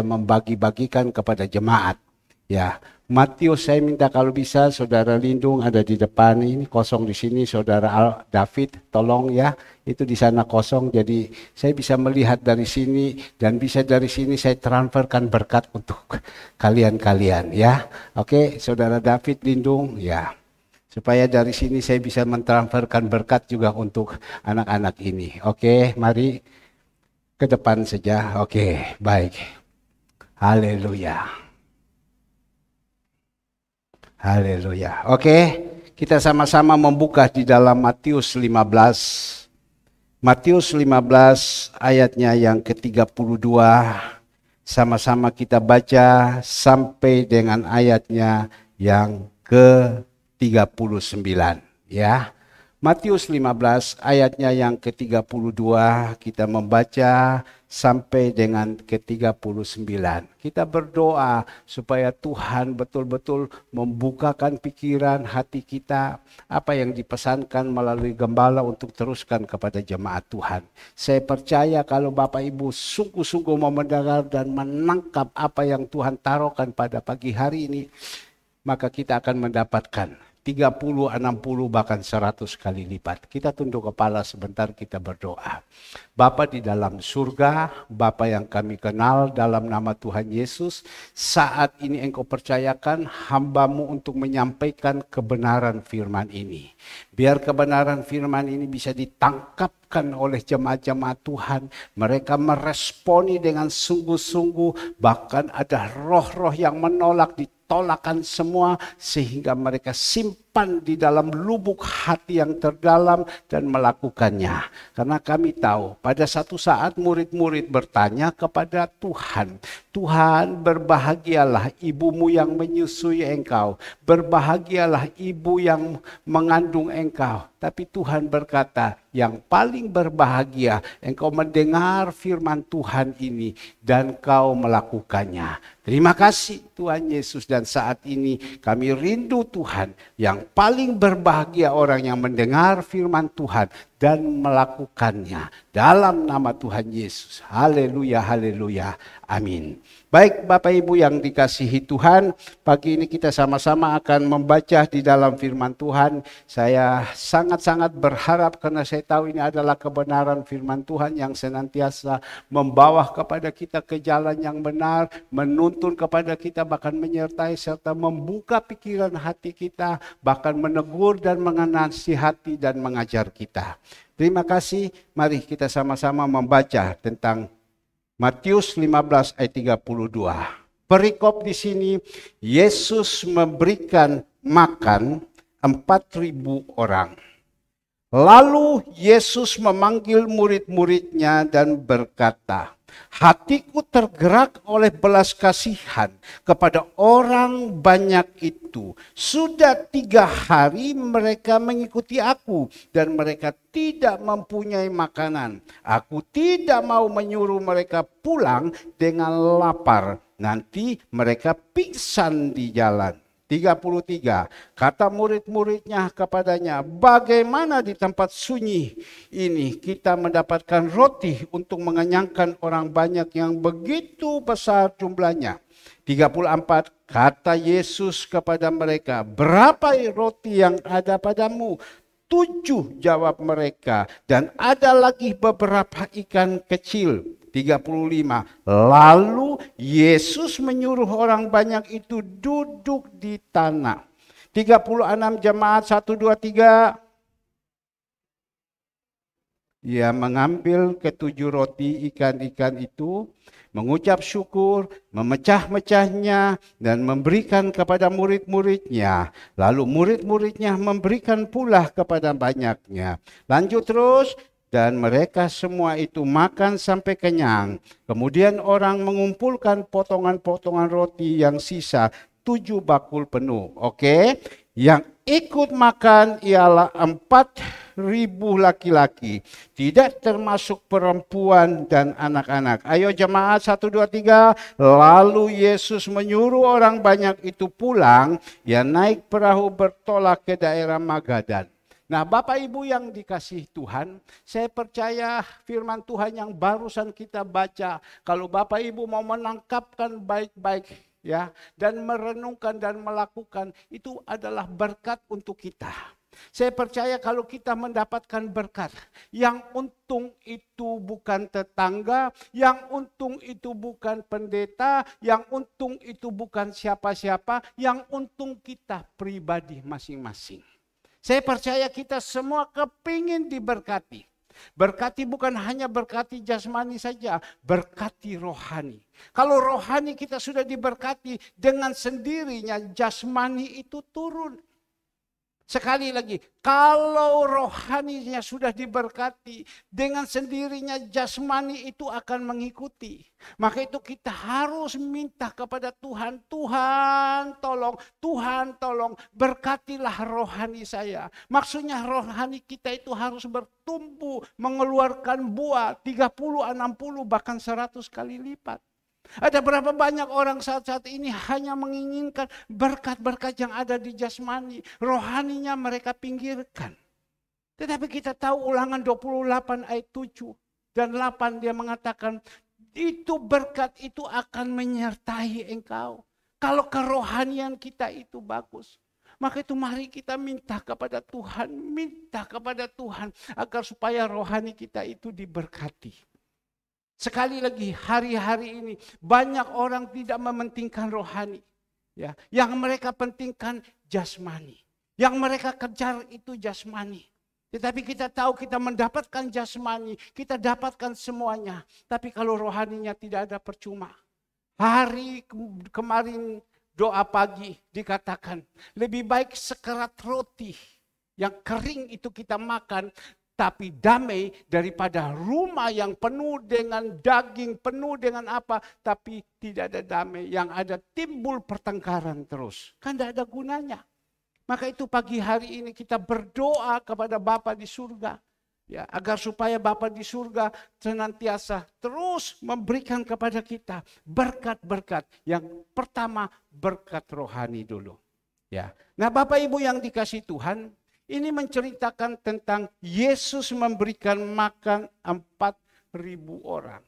membagi-bagikan kepada jemaat. Ya, Matius saya minta kalau bisa saudara Lindung ada di depan ini kosong di sini saudara Al David tolong ya itu di sana kosong jadi saya bisa melihat dari sini dan bisa dari sini saya transferkan berkat untuk kalian-kalian ya oke saudara David Lindung ya supaya dari sini saya bisa mentransferkan berkat juga untuk anak-anak ini oke mari ke depan saja oke baik Haleluya. Haleluya. Oke, kita sama-sama membuka di dalam Matius 15. Matius 15 ayatnya yang ke-32. Sama-sama kita baca sampai dengan ayatnya yang ke-39 ya. Matius 15 ayatnya yang ke-32 kita membaca sampai dengan ke-39. Kita berdoa supaya Tuhan betul-betul membukakan pikiran hati kita apa yang dipesankan melalui gembala untuk teruskan kepada jemaat Tuhan. Saya percaya kalau Bapak Ibu sungguh-sungguh mau mendengar dan menangkap apa yang Tuhan taruhkan pada pagi hari ini, maka kita akan mendapatkan 30, 60, bahkan 100 kali lipat. Kita tunduk kepala sebentar, kita berdoa. Bapa di dalam surga, Bapa yang kami kenal dalam nama Tuhan Yesus, saat ini engkau percayakan hambamu untuk menyampaikan kebenaran firman ini. Biar kebenaran firman ini bisa ditangkapkan oleh jemaat-jemaat Tuhan. Mereka meresponi dengan sungguh-sungguh, bahkan ada roh-roh yang menolak, tolakan semua sehingga mereka simpan di dalam lubuk hati yang terdalam dan melakukannya. Karena kami tahu pada satu saat murid-murid bertanya kepada Tuhan, Tuhan berbahagialah ibumu yang menyusui engkau, berbahagialah ibu yang mengandung engkau. Tapi Tuhan berkata, yang paling berbahagia engkau mendengar firman Tuhan ini dan kau melakukannya. Terima kasih Tuhan Yesus dan saat ini kami rindu Tuhan yang paling berbahagia orang yang mendengar firman Tuhan dan melakukannya. Dalam nama Tuhan Yesus. Haleluya, haleluya. Amin. Baik Bapak Ibu yang dikasihi Tuhan, pagi ini kita sama-sama akan membaca di dalam firman Tuhan. Saya sangat-sangat berharap karena saya tahu ini adalah kebenaran firman Tuhan yang senantiasa membawa kepada kita ke jalan yang benar, menuntun kepada kita bahkan menyertai serta membuka pikiran hati kita, bahkan menegur dan mengenasi hati dan mengajar kita. Terima kasih. Mari kita sama-sama membaca tentang Matius 15 ayat 32. Perikop di sini Yesus memberikan makan 4000 orang. Lalu Yesus memanggil murid-muridnya dan berkata, Hatiku tergerak oleh belas kasihan kepada orang banyak itu. Sudah tiga hari mereka mengikuti aku dan mereka tidak mempunyai makanan. Aku tidak mau menyuruh mereka pulang dengan lapar. Nanti mereka pingsan di jalan. 33. Kata murid-muridnya kepadanya, bagaimana di tempat sunyi ini kita mendapatkan roti untuk mengenyangkan orang banyak yang begitu besar jumlahnya. 34. Kata Yesus kepada mereka, berapa roti yang ada padamu? Tujuh jawab mereka dan ada lagi beberapa ikan kecil. 35. Lalu Yesus menyuruh orang banyak itu duduk di tanah. 36 jemaat 1 2 3 ia mengambil ketujuh roti ikan-ikan itu, mengucap syukur, memecah-mecahnya, dan memberikan kepada murid-muridnya. Lalu murid-muridnya memberikan pula kepada banyaknya. Lanjut terus, dan mereka semua itu makan sampai kenyang. Kemudian orang mengumpulkan potongan-potongan roti yang sisa tujuh bakul penuh. Oke, yang ikut makan ialah empat ribu laki-laki, tidak termasuk perempuan dan anak-anak. Ayo jemaat satu dua tiga. Lalu Yesus menyuruh orang banyak itu pulang. Ya naik perahu bertolak ke daerah Magadan. Nah, Bapak Ibu yang dikasih Tuhan, saya percaya firman Tuhan yang barusan kita baca, kalau Bapak Ibu mau menangkapkan baik-baik ya dan merenungkan dan melakukan itu adalah berkat untuk kita. Saya percaya kalau kita mendapatkan berkat, yang untung itu bukan tetangga, yang untung itu bukan pendeta, yang untung itu bukan siapa-siapa, yang untung kita pribadi masing-masing. Saya percaya kita semua kepingin diberkati. Berkati bukan hanya berkati jasmani saja, berkati rohani. Kalau rohani kita sudah diberkati dengan sendirinya jasmani itu turun. Sekali lagi, kalau rohaninya sudah diberkati, dengan sendirinya jasmani itu akan mengikuti. Maka itu kita harus minta kepada Tuhan, Tuhan tolong, Tuhan tolong, berkatilah rohani saya. Maksudnya rohani kita itu harus bertumbuh, mengeluarkan buah 30, 60, bahkan 100 kali lipat. Ada berapa banyak orang saat-saat ini hanya menginginkan berkat-berkat yang ada di jasmani. Rohaninya mereka pinggirkan. Tetapi kita tahu ulangan 28 ayat 7 dan 8 dia mengatakan itu berkat itu akan menyertai engkau. Kalau kerohanian kita itu bagus. Maka itu mari kita minta kepada Tuhan, minta kepada Tuhan agar supaya rohani kita itu diberkati. Sekali lagi, hari-hari ini banyak orang tidak mementingkan rohani. Ya, yang mereka pentingkan jasmani. Yang mereka kejar itu jasmani. Tetapi kita tahu kita mendapatkan jasmani, kita dapatkan semuanya. Tapi kalau rohaninya tidak ada percuma. Hari kemarin doa pagi dikatakan, lebih baik sekerat roti yang kering itu kita makan tapi damai daripada rumah yang penuh dengan daging, penuh dengan apa, tapi tidak ada damai. Yang ada timbul pertengkaran terus. Kan tidak ada gunanya. Maka itu pagi hari ini kita berdoa kepada Bapa di surga. Ya, agar supaya Bapa di surga senantiasa terus memberikan kepada kita berkat-berkat. Yang pertama berkat rohani dulu. Ya. Nah Bapak Ibu yang dikasih Tuhan, ini menceritakan tentang Yesus memberikan makan empat ribu orang.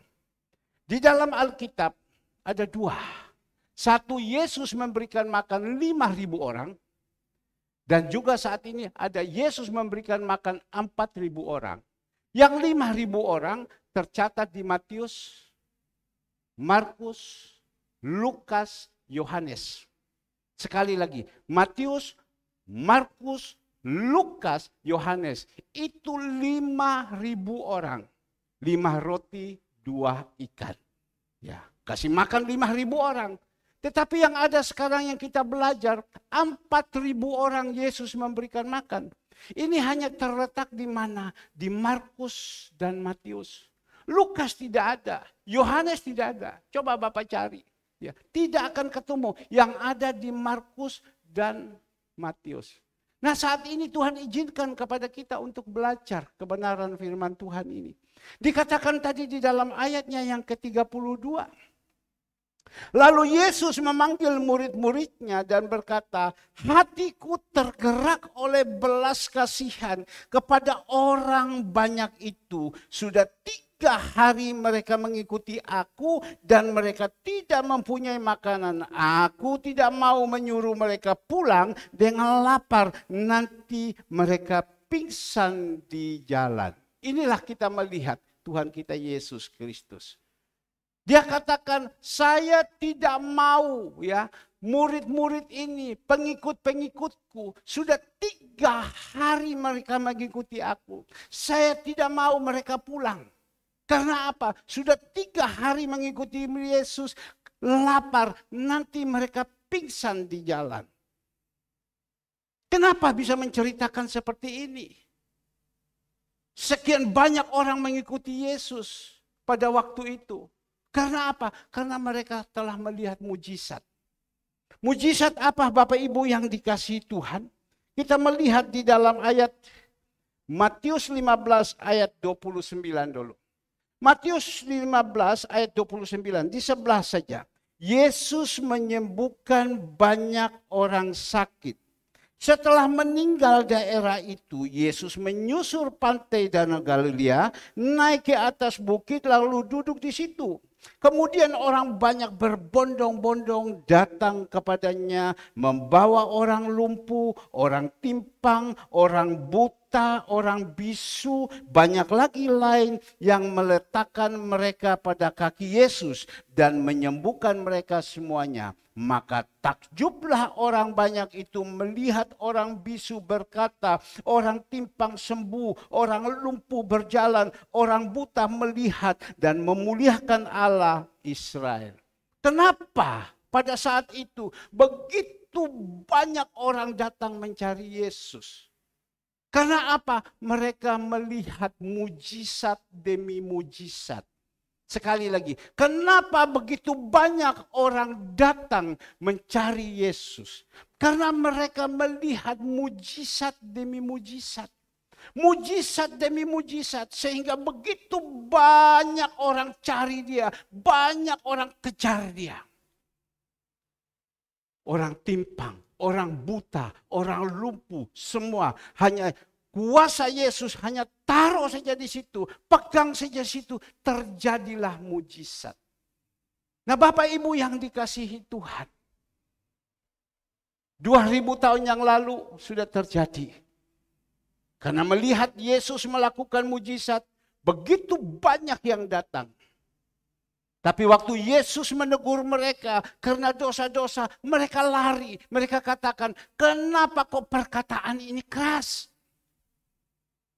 Di dalam Alkitab ada dua. Satu Yesus memberikan makan lima ribu orang. Dan juga saat ini ada Yesus memberikan makan empat ribu orang. Yang lima ribu orang tercatat di Matius, Markus, Lukas, Yohanes. Sekali lagi, Matius, Markus, Lukas, Yohanes itu lima ribu orang. lima roti, dua ikan. Ya, kasih makan lima ribu orang. Tetapi yang ada sekarang yang kita belajar, empat ribu orang Yesus memberikan makan. Ini hanya terletak di mana? Di Markus dan Matius. Lukas tidak ada, Yohanes tidak ada. Coba Bapak cari. Ya, tidak akan ketemu yang ada di Markus dan Matius. Nah saat ini Tuhan izinkan kepada kita untuk belajar kebenaran firman Tuhan ini. Dikatakan tadi di dalam ayatnya yang ke-32. Lalu Yesus memanggil murid-muridnya dan berkata, hatiku tergerak oleh belas kasihan kepada orang banyak itu. Sudah tiga tiga hari mereka mengikuti aku dan mereka tidak mempunyai makanan. Aku tidak mau menyuruh mereka pulang dengan lapar. Nanti mereka pingsan di jalan. Inilah kita melihat Tuhan kita Yesus Kristus. Dia katakan, saya tidak mau ya murid-murid ini, pengikut-pengikutku, sudah tiga hari mereka mengikuti aku. Saya tidak mau mereka pulang. Karena apa? Sudah tiga hari mengikuti Yesus, lapar, nanti mereka pingsan di jalan. Kenapa bisa menceritakan seperti ini? Sekian banyak orang mengikuti Yesus pada waktu itu. Karena apa? Karena mereka telah melihat mujizat. Mujizat apa Bapak Ibu yang dikasih Tuhan? Kita melihat di dalam ayat Matius 15 ayat 29 dulu. Matius 15 ayat 29, di sebelah saja. Yesus menyembuhkan banyak orang sakit. Setelah meninggal daerah itu, Yesus menyusur pantai Danau Galilea, naik ke atas bukit lalu duduk di situ. Kemudian orang banyak berbondong-bondong datang kepadanya, membawa orang lumpuh, orang timpang, orang buta, buta, orang bisu, banyak lagi lain yang meletakkan mereka pada kaki Yesus dan menyembuhkan mereka semuanya. Maka takjublah orang banyak itu melihat orang bisu berkata, orang timpang sembuh, orang lumpuh berjalan, orang buta melihat dan memuliakan Allah Israel. Kenapa pada saat itu begitu banyak orang datang mencari Yesus? Karena apa? Mereka melihat mujizat demi mujizat. Sekali lagi, kenapa begitu banyak orang datang mencari Yesus? Karena mereka melihat mujizat demi mujizat. Mujizat demi mujizat sehingga begitu banyak orang cari dia, banyak orang kejar dia. Orang timpang orang buta, orang lumpuh, semua hanya kuasa Yesus hanya taruh saja di situ, pegang saja situ, terjadilah mujizat. Nah Bapak Ibu yang dikasihi Tuhan, 2000 tahun yang lalu sudah terjadi. Karena melihat Yesus melakukan mujizat, begitu banyak yang datang. Tapi waktu Yesus menegur mereka karena dosa-dosa, mereka lari. Mereka katakan, kenapa kok perkataan ini keras?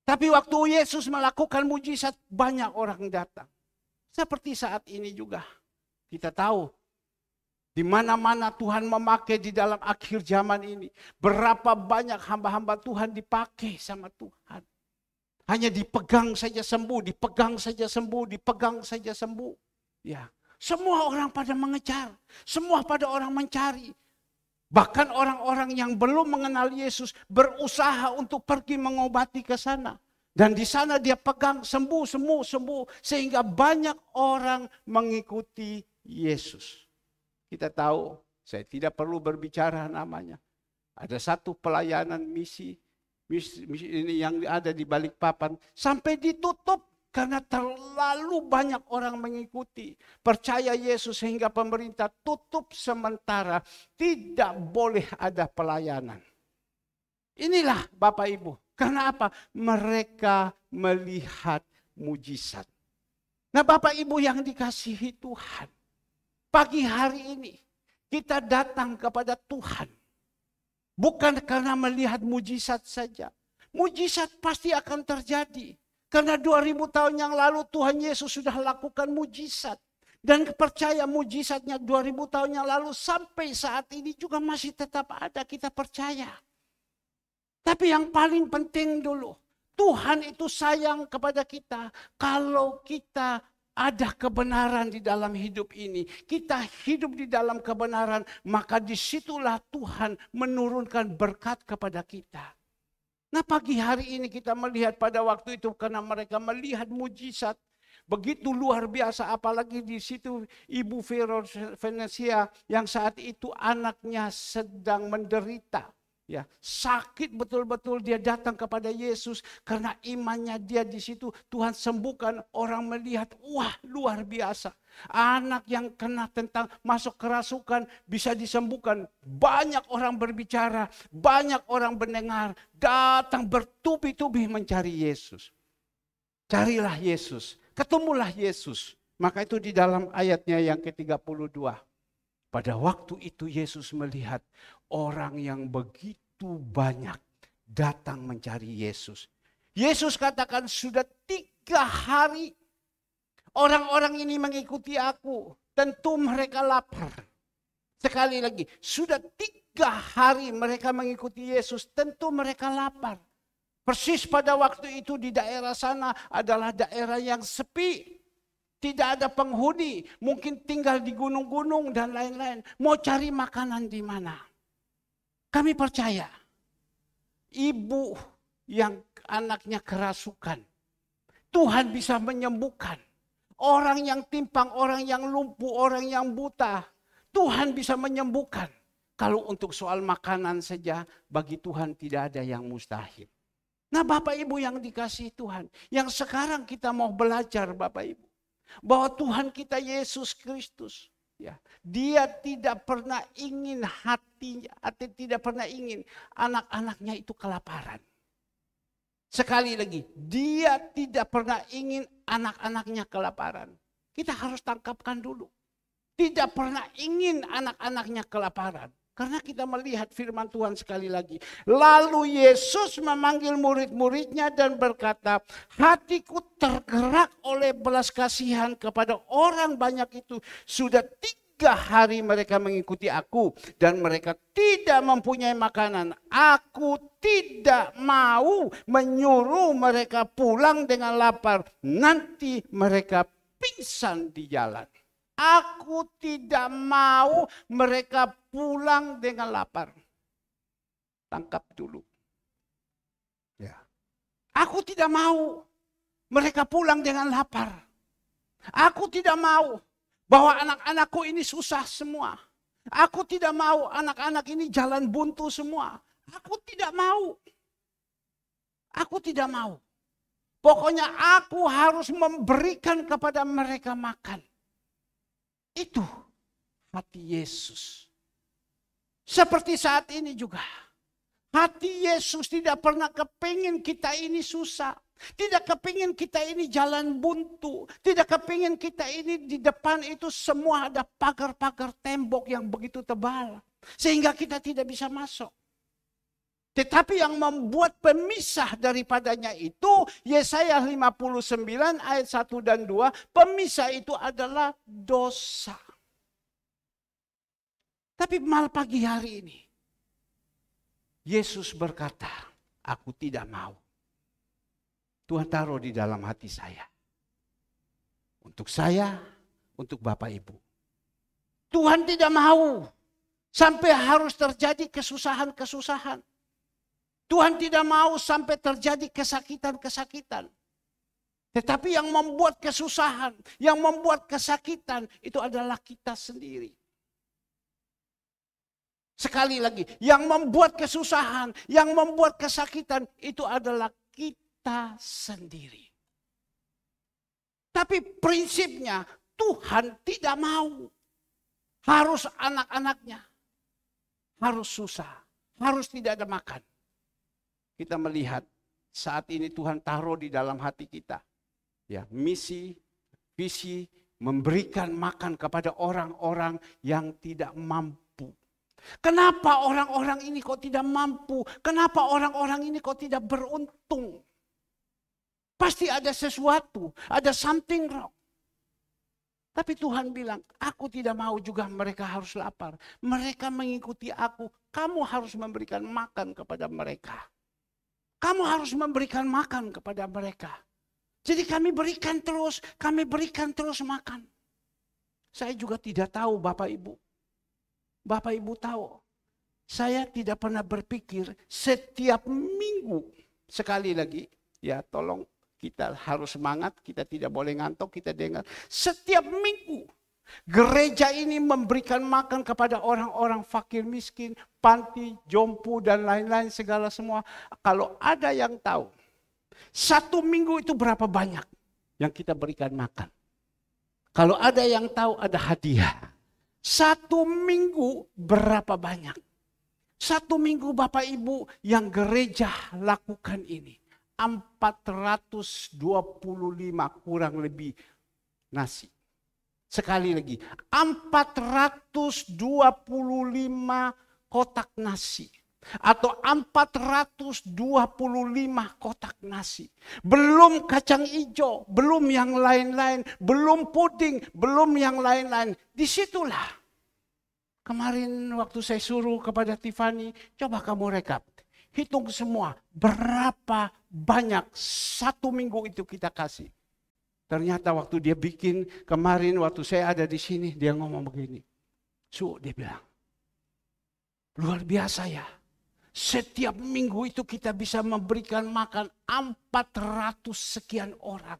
Tapi waktu Yesus melakukan mujizat, banyak orang datang. Seperti saat ini juga. Kita tahu di mana-mana Tuhan memakai di dalam akhir zaman ini. Berapa banyak hamba-hamba Tuhan dipakai sama Tuhan. Hanya dipegang saja sembuh, dipegang saja sembuh, dipegang saja sembuh. Ya, semua orang pada mengejar, semua pada orang mencari. Bahkan orang-orang yang belum mengenal Yesus berusaha untuk pergi mengobati ke sana. Dan di sana dia pegang sembuh, sembuh, sembuh. Sehingga banyak orang mengikuti Yesus. Kita tahu, saya tidak perlu berbicara namanya. Ada satu pelayanan misi, misi, misi ini yang ada di balik papan. Sampai ditutup karena terlalu banyak orang mengikuti. Percaya Yesus sehingga pemerintah tutup sementara. Tidak boleh ada pelayanan. Inilah Bapak Ibu. Karena apa? Mereka melihat mujizat. Nah Bapak Ibu yang dikasihi Tuhan. Pagi hari ini kita datang kepada Tuhan. Bukan karena melihat mujizat saja. Mujizat pasti akan terjadi karena 2000 tahun yang lalu Tuhan Yesus sudah lakukan mujizat. Dan percaya mujizatnya 2000 tahun yang lalu sampai saat ini juga masih tetap ada kita percaya. Tapi yang paling penting dulu. Tuhan itu sayang kepada kita kalau kita ada kebenaran di dalam hidup ini. Kita hidup di dalam kebenaran, maka disitulah Tuhan menurunkan berkat kepada kita. Nah pagi hari ini kita melihat pada waktu itu karena mereka melihat mujizat begitu luar biasa apalagi di situ ibu Venesia yang saat itu anaknya sedang menderita ya sakit betul-betul dia datang kepada Yesus karena imannya dia di situ Tuhan sembuhkan orang melihat wah luar biasa Anak yang kena tentang masuk kerasukan bisa disembuhkan. Banyak orang berbicara, banyak orang mendengar, datang bertubi-tubi mencari Yesus. Carilah Yesus, ketemulah Yesus. Maka itu di dalam ayatnya yang ke-32. Pada waktu itu Yesus melihat orang yang begitu banyak datang mencari Yesus. Yesus katakan sudah tiga hari Orang-orang ini mengikuti aku. Tentu mereka lapar. Sekali lagi, sudah tiga hari mereka mengikuti Yesus. Tentu mereka lapar. Persis pada waktu itu di daerah sana adalah daerah yang sepi. Tidak ada penghuni, mungkin tinggal di gunung-gunung dan lain-lain. Mau cari makanan di mana? Kami percaya ibu yang anaknya kerasukan, Tuhan bisa menyembuhkan. Orang yang timpang, orang yang lumpuh, orang yang buta. Tuhan bisa menyembuhkan. Kalau untuk soal makanan saja, bagi Tuhan tidak ada yang mustahil. Nah Bapak Ibu yang dikasih Tuhan, yang sekarang kita mau belajar Bapak Ibu. Bahwa Tuhan kita Yesus Kristus. Ya, dia tidak pernah ingin hatinya, atau tidak pernah ingin anak-anaknya itu kelaparan. Sekali lagi, dia tidak pernah ingin anak-anaknya kelaparan. Kita harus tangkapkan dulu. Tidak pernah ingin anak-anaknya kelaparan. Karena kita melihat firman Tuhan sekali lagi. Lalu Yesus memanggil murid-muridnya dan berkata, Hatiku tergerak oleh belas kasihan kepada orang banyak itu. Sudah tiga tiga hari mereka mengikuti aku dan mereka tidak mempunyai makanan. Aku tidak mau menyuruh mereka pulang dengan lapar. Nanti mereka pingsan di jalan. Aku tidak mau mereka pulang dengan lapar. Tangkap dulu. Ya. Aku tidak mau mereka pulang dengan lapar. Aku tidak mau bahwa anak-anakku ini susah semua. Aku tidak mau anak-anak ini jalan buntu semua. Aku tidak mau. Aku tidak mau. Pokoknya aku harus memberikan kepada mereka makan. Itu hati Yesus. Seperti saat ini juga. Hati Yesus tidak pernah kepingin kita ini susah. Tidak kepingin kita ini jalan buntu. Tidak kepingin kita ini di depan itu semua ada pagar-pagar tembok yang begitu tebal. Sehingga kita tidak bisa masuk. Tetapi yang membuat pemisah daripadanya itu Yesaya 59 ayat 1 dan 2, pemisah itu adalah dosa. Tapi mal pagi hari ini Yesus berkata, aku tidak mau Tuhan taruh di dalam hati saya. Untuk saya, untuk Bapak Ibu. Tuhan tidak mau sampai harus terjadi kesusahan-kesusahan. Tuhan tidak mau sampai terjadi kesakitan-kesakitan. Tetapi yang membuat kesusahan, yang membuat kesakitan itu adalah kita sendiri. Sekali lagi, yang membuat kesusahan, yang membuat kesakitan itu adalah kita kita sendiri. Tapi prinsipnya Tuhan tidak mau. Harus anak-anaknya. Harus susah. Harus tidak ada makan. Kita melihat saat ini Tuhan taruh di dalam hati kita. Ya, misi, visi, memberikan makan kepada orang-orang yang tidak mampu. Kenapa orang-orang ini kok tidak mampu? Kenapa orang-orang ini kok tidak beruntung? Pasti ada sesuatu, ada something wrong. Tapi Tuhan bilang, aku tidak mau juga mereka harus lapar. Mereka mengikuti aku. Kamu harus memberikan makan kepada mereka. Kamu harus memberikan makan kepada mereka. Jadi kami berikan terus, kami berikan terus makan. Saya juga tidak tahu Bapak Ibu. Bapak Ibu tahu, saya tidak pernah berpikir setiap minggu sekali lagi, ya tolong kita harus semangat, kita tidak boleh ngantuk, kita dengar. Setiap minggu gereja ini memberikan makan kepada orang-orang fakir miskin, panti, jompo dan lain-lain segala semua. Kalau ada yang tahu, satu minggu itu berapa banyak yang kita berikan makan. Kalau ada yang tahu ada hadiah. Satu minggu berapa banyak? Satu minggu Bapak Ibu yang gereja lakukan ini. 425 kurang lebih nasi. Sekali lagi, 425 kotak nasi atau 425 kotak nasi. Belum kacang hijau, belum yang lain-lain, belum puding, belum yang lain-lain. Disitulah. Kemarin waktu saya suruh kepada Tiffany, coba kamu rekap. Hitung semua, berapa banyak satu minggu itu kita kasih. Ternyata waktu dia bikin, kemarin waktu saya ada di sini, dia ngomong begini. Su, dia bilang, luar biasa ya. Setiap minggu itu kita bisa memberikan makan 400 sekian orang.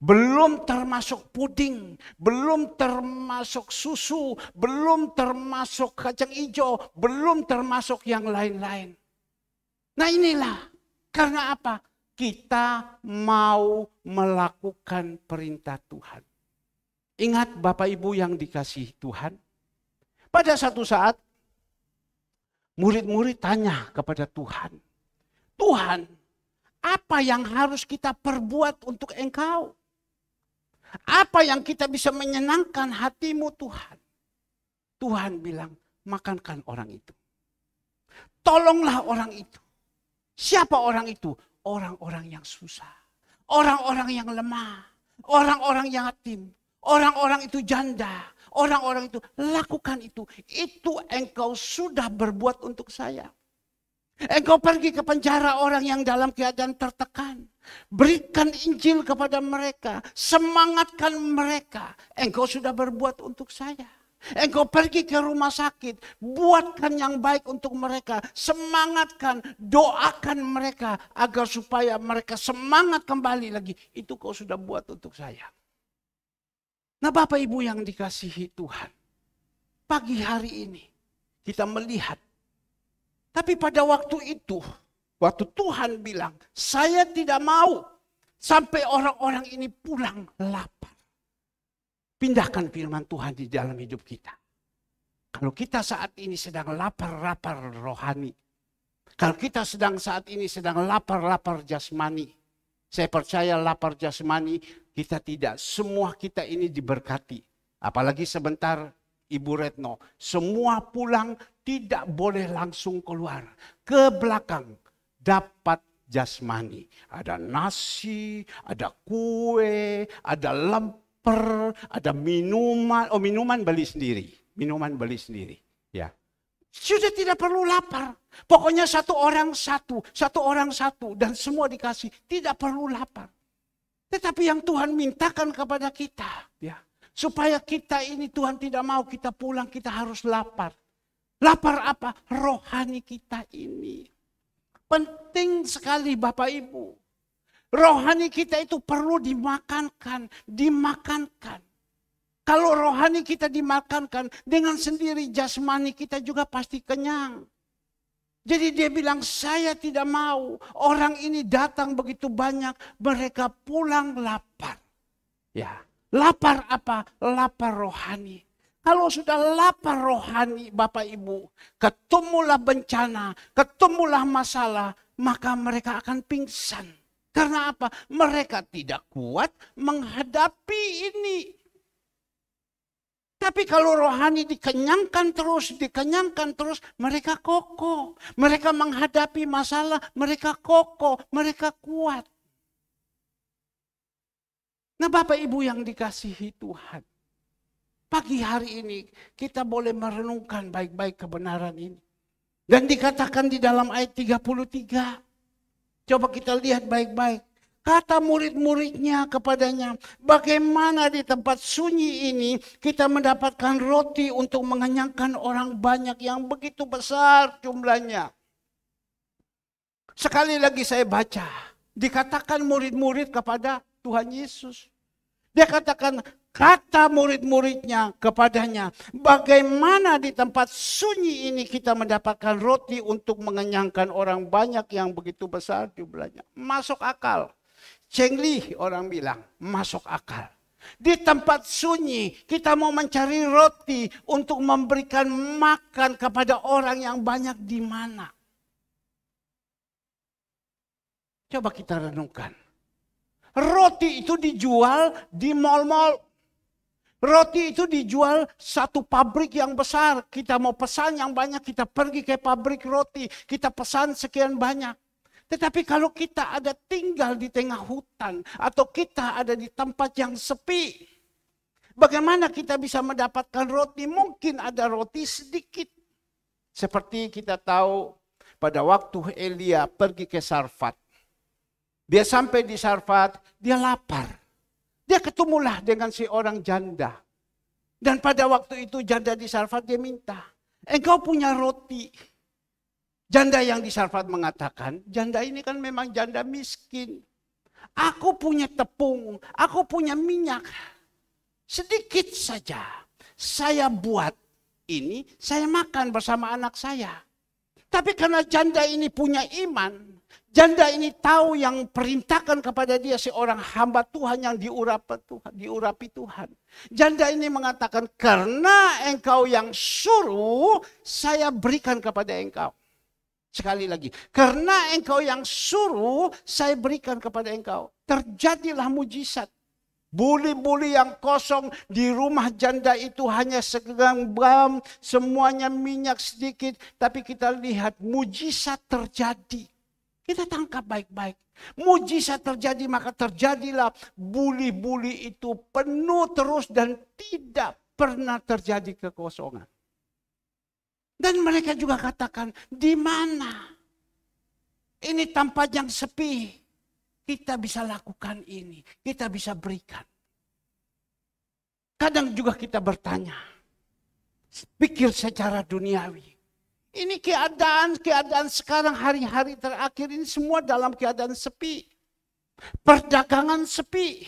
Belum termasuk puding, belum termasuk susu, belum termasuk kacang hijau, belum termasuk yang lain-lain. Nah inilah. Karena apa? Kita mau melakukan perintah Tuhan. Ingat Bapak Ibu yang dikasih Tuhan. Pada satu saat murid-murid tanya kepada Tuhan. Tuhan, apa yang harus kita perbuat untuk engkau? Apa yang kita bisa menyenangkan hatimu Tuhan? Tuhan bilang, makankan orang itu. Tolonglah orang itu. Siapa orang itu? Orang-orang yang susah. Orang-orang yang lemah. Orang-orang yang yatim. Orang-orang itu janda. Orang-orang itu lakukan itu. Itu engkau sudah berbuat untuk saya. Engkau pergi ke penjara orang yang dalam keadaan tertekan. Berikan Injil kepada mereka. Semangatkan mereka. Engkau sudah berbuat untuk saya. Engkau pergi ke rumah sakit, buatkan yang baik untuk mereka, semangatkan, doakan mereka agar supaya mereka semangat kembali lagi. Itu kau sudah buat untuk saya. Nah Bapak Ibu yang dikasihi Tuhan, pagi hari ini kita melihat. Tapi pada waktu itu, waktu Tuhan bilang, saya tidak mau sampai orang-orang ini pulang lapar. Pindahkan firman Tuhan di dalam hidup kita. Kalau kita saat ini sedang lapar-lapar rohani, kalau kita sedang saat ini sedang lapar-lapar jasmani, saya percaya lapar jasmani kita tidak semua kita ini diberkati. Apalagi sebentar Ibu Retno, semua pulang tidak boleh langsung keluar ke belakang dapat jasmani. Ada nasi, ada kue, ada lempar diaper, ada minuman, oh minuman beli sendiri, minuman beli sendiri, ya. Sudah tidak perlu lapar. Pokoknya satu orang satu, satu orang satu dan semua dikasih, tidak perlu lapar. Tetapi yang Tuhan mintakan kepada kita, ya, supaya kita ini Tuhan tidak mau kita pulang, kita harus lapar. Lapar apa? Rohani kita ini. Penting sekali Bapak Ibu. Rohani kita itu perlu dimakankan, dimakankan. Kalau rohani kita dimakankan, dengan sendiri jasmani kita juga pasti kenyang. Jadi dia bilang, saya tidak mau orang ini datang begitu banyak, mereka pulang lapar. Ya, lapar apa? Lapar rohani. Kalau sudah lapar rohani Bapak Ibu, ketemulah bencana, ketemulah masalah, maka mereka akan pingsan. Karena apa? Mereka tidak kuat menghadapi ini. Tapi kalau rohani dikenyangkan terus, dikenyangkan terus, mereka kokoh. Mereka menghadapi masalah, mereka kokoh, mereka kuat. Nah Bapak Ibu yang dikasihi Tuhan. Pagi hari ini kita boleh merenungkan baik-baik kebenaran ini. Dan dikatakan di dalam ayat 33. Coba kita lihat baik-baik. Kata murid-muridnya kepadanya, bagaimana di tempat sunyi ini kita mendapatkan roti untuk mengenyangkan orang banyak yang begitu besar jumlahnya. Sekali lagi saya baca, dikatakan murid-murid kepada Tuhan Yesus. Dia katakan, kata murid-muridnya kepadanya, bagaimana di tempat sunyi ini kita mendapatkan roti untuk mengenyangkan orang banyak yang begitu besar jumlahnya. Masuk akal. Cengli orang bilang, masuk akal. Di tempat sunyi kita mau mencari roti untuk memberikan makan kepada orang yang banyak di mana. Coba kita renungkan. Roti itu dijual di mal-mal Roti itu dijual satu pabrik yang besar. Kita mau pesan yang banyak, kita pergi ke pabrik roti. Kita pesan sekian banyak. Tetapi kalau kita ada tinggal di tengah hutan atau kita ada di tempat yang sepi, bagaimana kita bisa mendapatkan roti? Mungkin ada roti sedikit. Seperti kita tahu pada waktu Elia pergi ke Sarfat. Dia sampai di Sarfat, dia lapar. Dia ketemulah dengan si orang janda. Dan pada waktu itu janda di Sarfat dia minta, engkau punya roti. Janda yang di Sarfat mengatakan, janda ini kan memang janda miskin. Aku punya tepung, aku punya minyak. Sedikit saja. Saya buat ini, saya makan bersama anak saya. Tapi karena janda ini punya iman, Janda ini tahu yang perintahkan kepada dia seorang hamba Tuhan yang diurapi Tuhan, diurapi Tuhan. Janda ini mengatakan, karena engkau yang suruh, saya berikan kepada engkau. Sekali lagi, karena engkau yang suruh, saya berikan kepada engkau. Terjadilah mujizat. Buli-buli yang kosong di rumah janda itu hanya segenggam, semuanya minyak sedikit. Tapi kita lihat mujizat terjadi. Kita tangkap baik-baik. Mujizat terjadi maka terjadilah buli-buli itu penuh terus dan tidak pernah terjadi kekosongan. Dan mereka juga katakan, di mana? Ini tempat yang sepi. Kita bisa lakukan ini. Kita bisa berikan. Kadang juga kita bertanya. Pikir secara duniawi. Ini keadaan-keadaan sekarang hari-hari terakhir ini semua dalam keadaan sepi. Perdagangan sepi.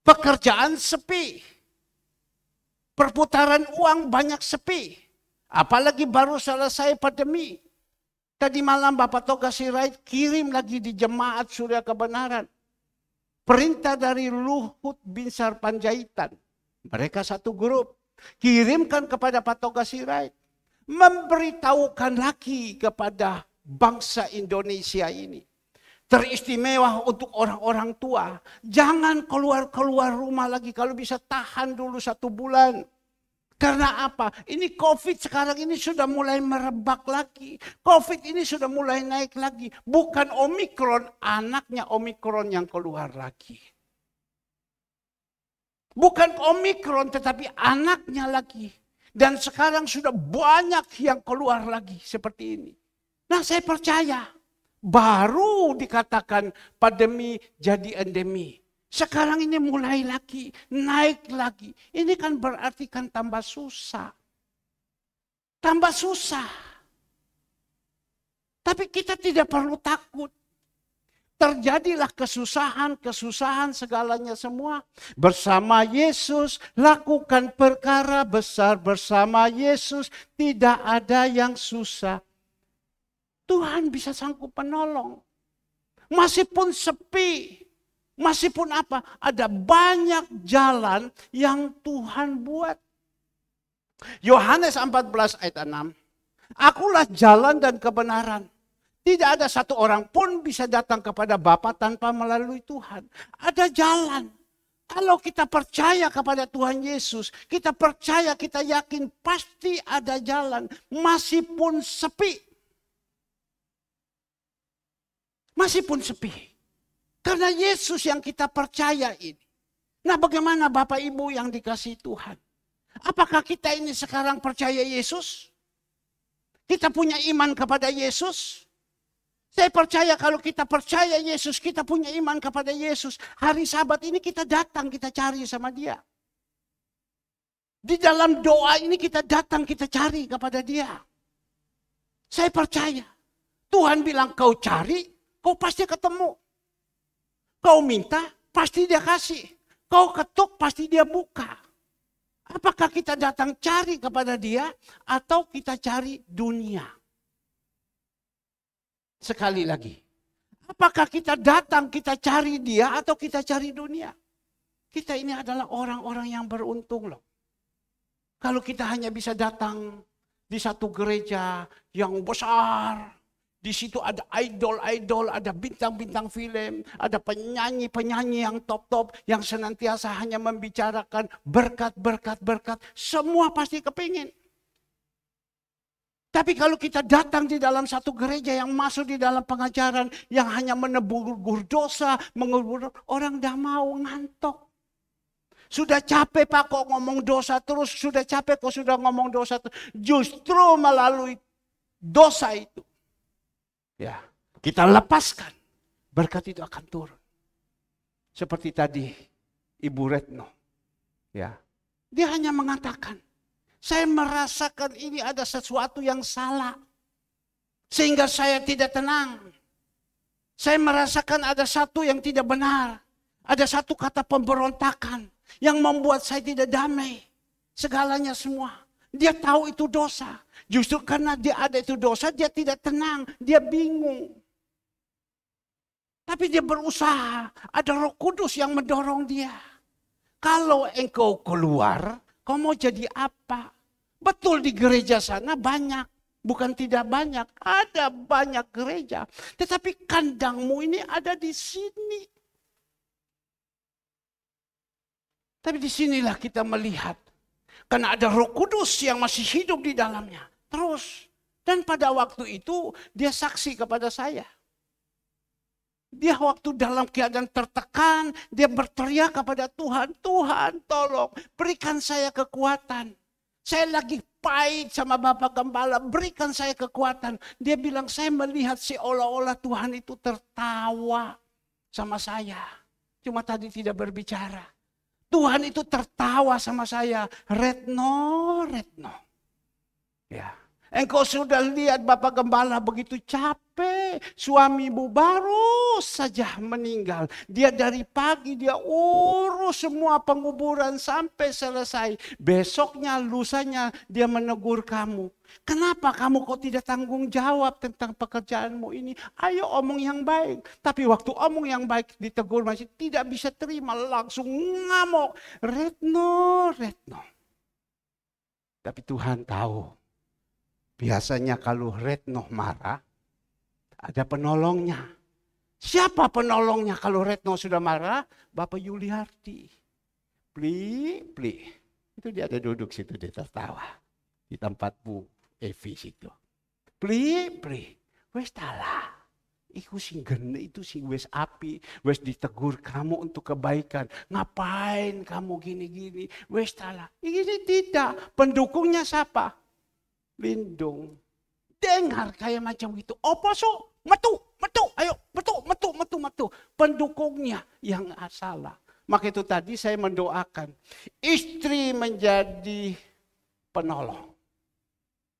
Pekerjaan sepi. Perputaran uang banyak sepi. Apalagi baru selesai pandemi. Tadi malam Bapak Toga Sirait kirim lagi di jemaat surya kebenaran. Perintah dari Luhut bin Sarpanjaitan. Mereka satu grup. Kirimkan kepada Pak Toga Sirait memberitahukan lagi kepada bangsa Indonesia ini. Teristimewa untuk orang-orang tua. Jangan keluar-keluar rumah lagi. Kalau bisa tahan dulu satu bulan. Karena apa? Ini COVID sekarang ini sudah mulai merebak lagi. COVID ini sudah mulai naik lagi. Bukan Omikron, anaknya Omikron yang keluar lagi. Bukan Omikron tetapi anaknya lagi dan sekarang sudah banyak yang keluar lagi seperti ini. Nah saya percaya baru dikatakan pandemi jadi endemi. Sekarang ini mulai lagi, naik lagi. Ini kan berarti kan tambah susah. Tambah susah. Tapi kita tidak perlu takut. Terjadilah kesusahan-kesusahan segalanya semua. Bersama Yesus, lakukan perkara besar bersama Yesus. Tidak ada yang susah. Tuhan bisa sanggup menolong. Masih pun sepi, masih pun apa? Ada banyak jalan yang Tuhan buat. Yohanes 14 ayat 6. Akulah jalan dan kebenaran. Tidak ada satu orang pun bisa datang kepada Bapa tanpa melalui Tuhan. Ada jalan. Kalau kita percaya kepada Tuhan Yesus, kita percaya, kita yakin pasti ada jalan, masih pun sepi. Masih pun sepi. Karena Yesus yang kita percaya ini. Nah bagaimana Bapak Ibu yang dikasih Tuhan? Apakah kita ini sekarang percaya Yesus? Kita punya iman kepada Yesus? Saya percaya kalau kita percaya Yesus, kita punya iman kepada Yesus. Hari sabat ini kita datang, kita cari sama dia. Di dalam doa ini kita datang, kita cari kepada dia. Saya percaya. Tuhan bilang kau cari, kau pasti ketemu. Kau minta, pasti dia kasih. Kau ketuk, pasti dia buka. Apakah kita datang cari kepada dia atau kita cari dunia? sekali lagi. Apakah kita datang, kita cari dia atau kita cari dunia? Kita ini adalah orang-orang yang beruntung loh. Kalau kita hanya bisa datang di satu gereja yang besar, di situ ada idol-idol, ada bintang-bintang film, ada penyanyi-penyanyi yang top-top yang senantiasa hanya membicarakan berkat, berkat, berkat. Semua pasti kepingin. Tapi kalau kita datang di dalam satu gereja yang masuk di dalam pengajaran yang hanya menebur dosa, mengubur orang dah mau ngantok. Sudah capek Pak kok ngomong dosa terus, sudah capek kok sudah ngomong dosa terus. Justru melalui dosa itu ya, kita lepaskan berkat itu akan turun. Seperti tadi Ibu Retno ya. Dia hanya mengatakan saya merasakan ini ada sesuatu yang salah. Sehingga saya tidak tenang. Saya merasakan ada satu yang tidak benar. Ada satu kata pemberontakan yang membuat saya tidak damai. Segalanya semua. Dia tahu itu dosa. Justru karena dia ada itu dosa, dia tidak tenang, dia bingung. Tapi dia berusaha, ada roh kudus yang mendorong dia. Kalau engkau keluar, kau mau jadi apa? Betul di gereja sana banyak. Bukan tidak banyak, ada banyak gereja. Tetapi kandangmu ini ada di sini. Tapi di sinilah kita melihat. Karena ada roh kudus yang masih hidup di dalamnya. Terus. Dan pada waktu itu dia saksi kepada saya. Dia waktu dalam keadaan tertekan, dia berteriak kepada Tuhan, Tuhan tolong berikan saya kekuatan. Saya lagi pahit sama Bapak Gembala, berikan saya kekuatan. Dia bilang, saya melihat seolah-olah Tuhan itu tertawa sama saya. Cuma tadi tidak berbicara. Tuhan itu tertawa sama saya. Retno, Retno. Ya. Engkau sudah lihat Bapak Gembala begitu capek. Suamimu baru saja meninggal. Dia dari pagi dia urus semua penguburan sampai selesai. Besoknya, lusanya dia menegur kamu. Kenapa kamu kok tidak tanggung jawab tentang pekerjaanmu ini? Ayo omong yang baik. Tapi waktu omong yang baik ditegur masih tidak bisa terima. Langsung ngamuk. Retno, Retno. Tapi Tuhan tahu Biasanya kalau Retno marah, ada penolongnya. Siapa penolongnya kalau Retno sudah marah? Bapak Yuliarti. Pli, pli. Itu dia ada duduk situ, dia tertawa. Di tempat Bu Evi situ. Pli, pli. Wes talah. Iku sing gene itu sing wes api, wes ditegur kamu untuk kebaikan. Ngapain kamu gini-gini? Wes talah. Ini tidak. Pendukungnya siapa? lindung. Dengar kayak macam itu. apa so, metu, metu, ayo, metu, metu, metu, metu. Pendukungnya yang salah. Maka itu tadi saya mendoakan istri menjadi penolong.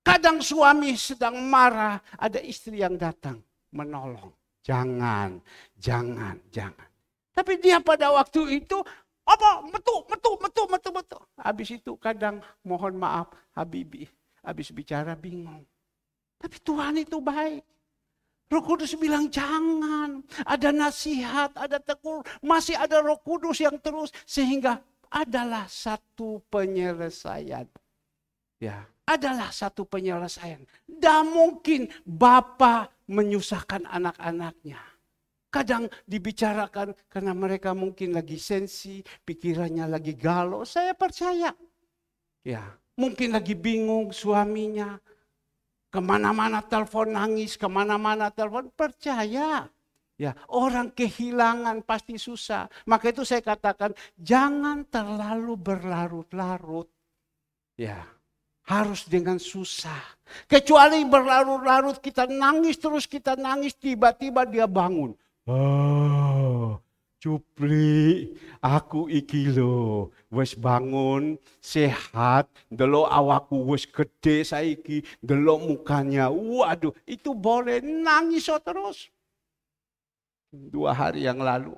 Kadang suami sedang marah, ada istri yang datang menolong. Jangan, jangan, jangan. Tapi dia pada waktu itu apa metu, metu, metu, metu, metu. Habis itu kadang mohon maaf Habibi, habis bicara bingung. Tapi Tuhan itu baik. Roh Kudus bilang jangan. Ada nasihat, ada tegur. Masih ada Roh Kudus yang terus. Sehingga adalah satu penyelesaian. Ya, adalah satu penyelesaian. Dan mungkin Bapak menyusahkan anak-anaknya. Kadang dibicarakan karena mereka mungkin lagi sensi, pikirannya lagi galau. Saya percaya. Ya, Mungkin lagi bingung suaminya. Kemana-mana telepon nangis, kemana-mana telepon percaya. Ya, orang kehilangan pasti susah. Maka itu saya katakan jangan terlalu berlarut-larut. Ya, harus dengan susah. Kecuali berlarut-larut kita nangis terus kita nangis tiba-tiba dia bangun. Oh, Jupri, aku iki lo, wes bangun, sehat, delo awakku wes gede saiki, delo mukanya. Waduh, itu boleh nangis so terus. Dua hari yang lalu,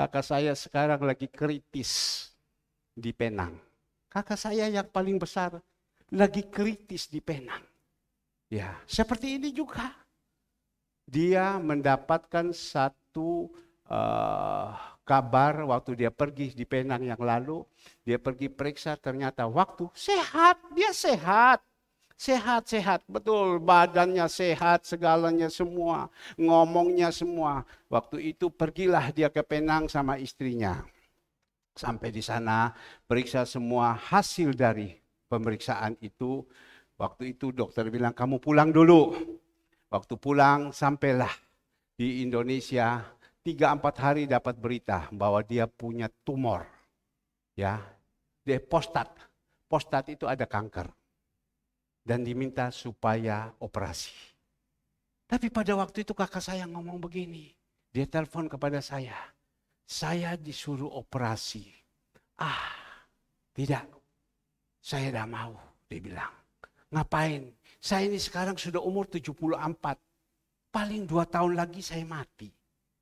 kakak saya sekarang lagi kritis di Penang. Kakak saya yang paling besar lagi kritis di Penang. Ya, seperti ini juga. Dia mendapatkan satu Eh, kabar waktu dia pergi di Penang yang lalu, dia pergi periksa ternyata waktu sehat, dia sehat. Sehat-sehat, betul badannya sehat, segalanya semua, ngomongnya semua. Waktu itu pergilah dia ke Penang sama istrinya. Sampai di sana periksa semua hasil dari pemeriksaan itu. Waktu itu dokter bilang kamu pulang dulu. Waktu pulang sampailah di Indonesia tiga empat hari dapat berita bahwa dia punya tumor. Ya, dia prostat. Prostat itu ada kanker. Dan diminta supaya operasi. Tapi pada waktu itu kakak saya ngomong begini. Dia telepon kepada saya. Saya disuruh operasi. Ah, tidak. Saya tidak mau, dia bilang. Ngapain? Saya ini sekarang sudah umur 74. Paling dua tahun lagi saya mati.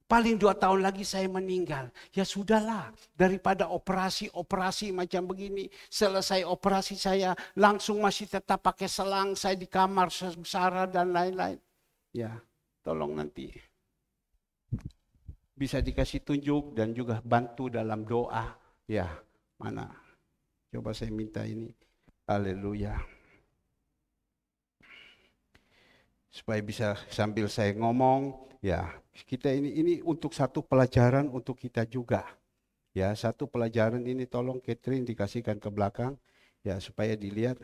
Paling dua tahun lagi saya meninggal. Ya sudahlah, daripada operasi-operasi macam begini. Selesai operasi saya, langsung masih tetap pakai selang, saya di kamar, sengsara dan lain-lain. Ya, tolong nanti. Bisa dikasih tunjuk dan juga bantu dalam doa. Ya, mana? Coba saya minta ini. Haleluya. supaya bisa sambil saya ngomong ya kita ini ini untuk satu pelajaran untuk kita juga ya satu pelajaran ini tolong Catherine dikasihkan ke belakang ya supaya dilihat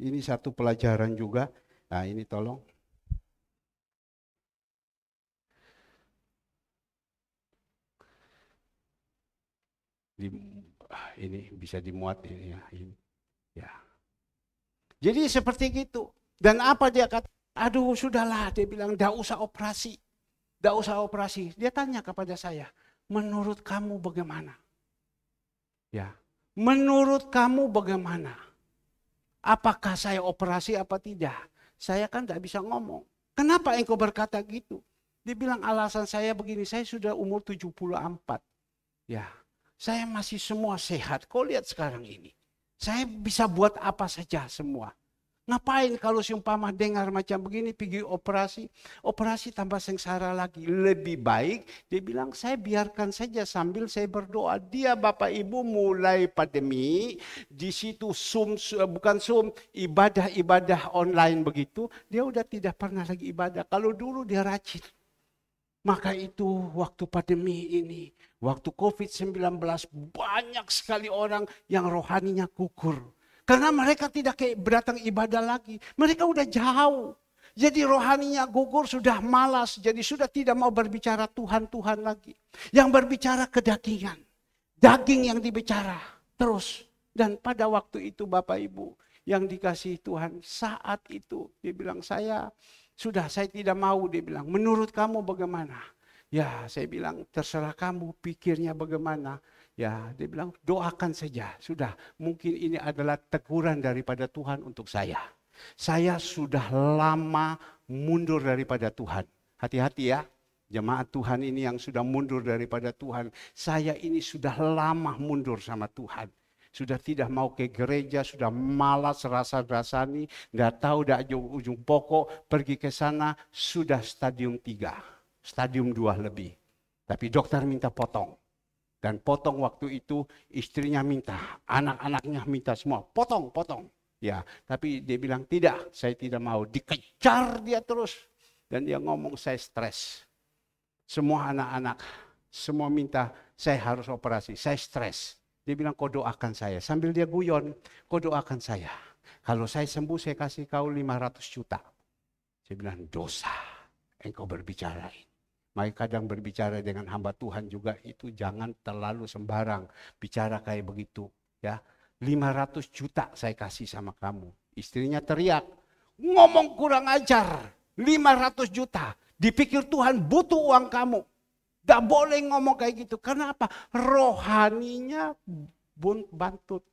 ini satu pelajaran juga nah ini tolong di ah, ini bisa dimuat ini ya ini ya jadi seperti itu dan apa dia kata Aduh, sudahlah, dia bilang, tidak usah operasi. Tidak usah operasi. Dia tanya kepada saya, menurut kamu bagaimana? Ya, menurut kamu bagaimana? Apakah saya operasi apa tidak? Saya kan tidak bisa ngomong. Kenapa engkau berkata gitu? Dia bilang alasan saya begini, saya sudah umur 74. Ya, saya masih semua sehat. Kau lihat sekarang ini. Saya bisa buat apa saja semua. Ngapain kalau seumpama dengar macam begini pergi operasi, operasi tambah sengsara lagi. Lebih baik dia bilang saya biarkan saja sambil saya berdoa. Dia Bapak Ibu mulai pandemi di situ sum eh, bukan sum ibadah-ibadah online begitu, dia udah tidak pernah lagi ibadah. Kalau dulu dia rajin. Maka itu waktu pandemi ini, waktu Covid-19 banyak sekali orang yang rohaninya gugur karena mereka tidak kayak berdatang ibadah lagi. Mereka udah jauh. Jadi rohaninya gugur sudah malas. Jadi sudah tidak mau berbicara Tuhan-Tuhan lagi. Yang berbicara kedagingan. Daging yang dibicara terus. Dan pada waktu itu Bapak Ibu yang dikasih Tuhan saat itu. Dia bilang saya sudah saya tidak mau. Dia bilang menurut kamu bagaimana? Ya saya bilang terserah kamu pikirnya bagaimana. Ya, dia bilang doakan saja. Sudah, mungkin ini adalah teguran daripada Tuhan untuk saya. Saya sudah lama mundur daripada Tuhan. Hati-hati ya, jemaat Tuhan ini yang sudah mundur daripada Tuhan. Saya ini sudah lama mundur sama Tuhan. Sudah tidak mau ke gereja, sudah malas rasa-rasani, tidak tahu tidak ujung pokok, pergi ke sana, sudah stadium 3, stadium 2 lebih. Tapi dokter minta potong dan potong waktu itu istrinya minta, anak-anaknya minta semua, potong, potong. Ya, tapi dia bilang tidak, saya tidak mau. Dikejar dia terus. Dan dia ngomong saya stres. Semua anak-anak, semua minta saya harus operasi, saya stres. Dia bilang kau doakan saya. Sambil dia guyon, kau doakan saya. Kalau saya sembuh saya kasih kau 500 juta. Saya bilang dosa engkau berbicara ini. Maka kadang berbicara dengan hamba Tuhan juga itu jangan terlalu sembarang bicara kayak begitu ya. 500 juta saya kasih sama kamu. Istrinya teriak, ngomong kurang ajar. 500 juta. Dipikir Tuhan butuh uang kamu. Tidak boleh ngomong kayak gitu. Karena apa? Rohaninya bunt bantut.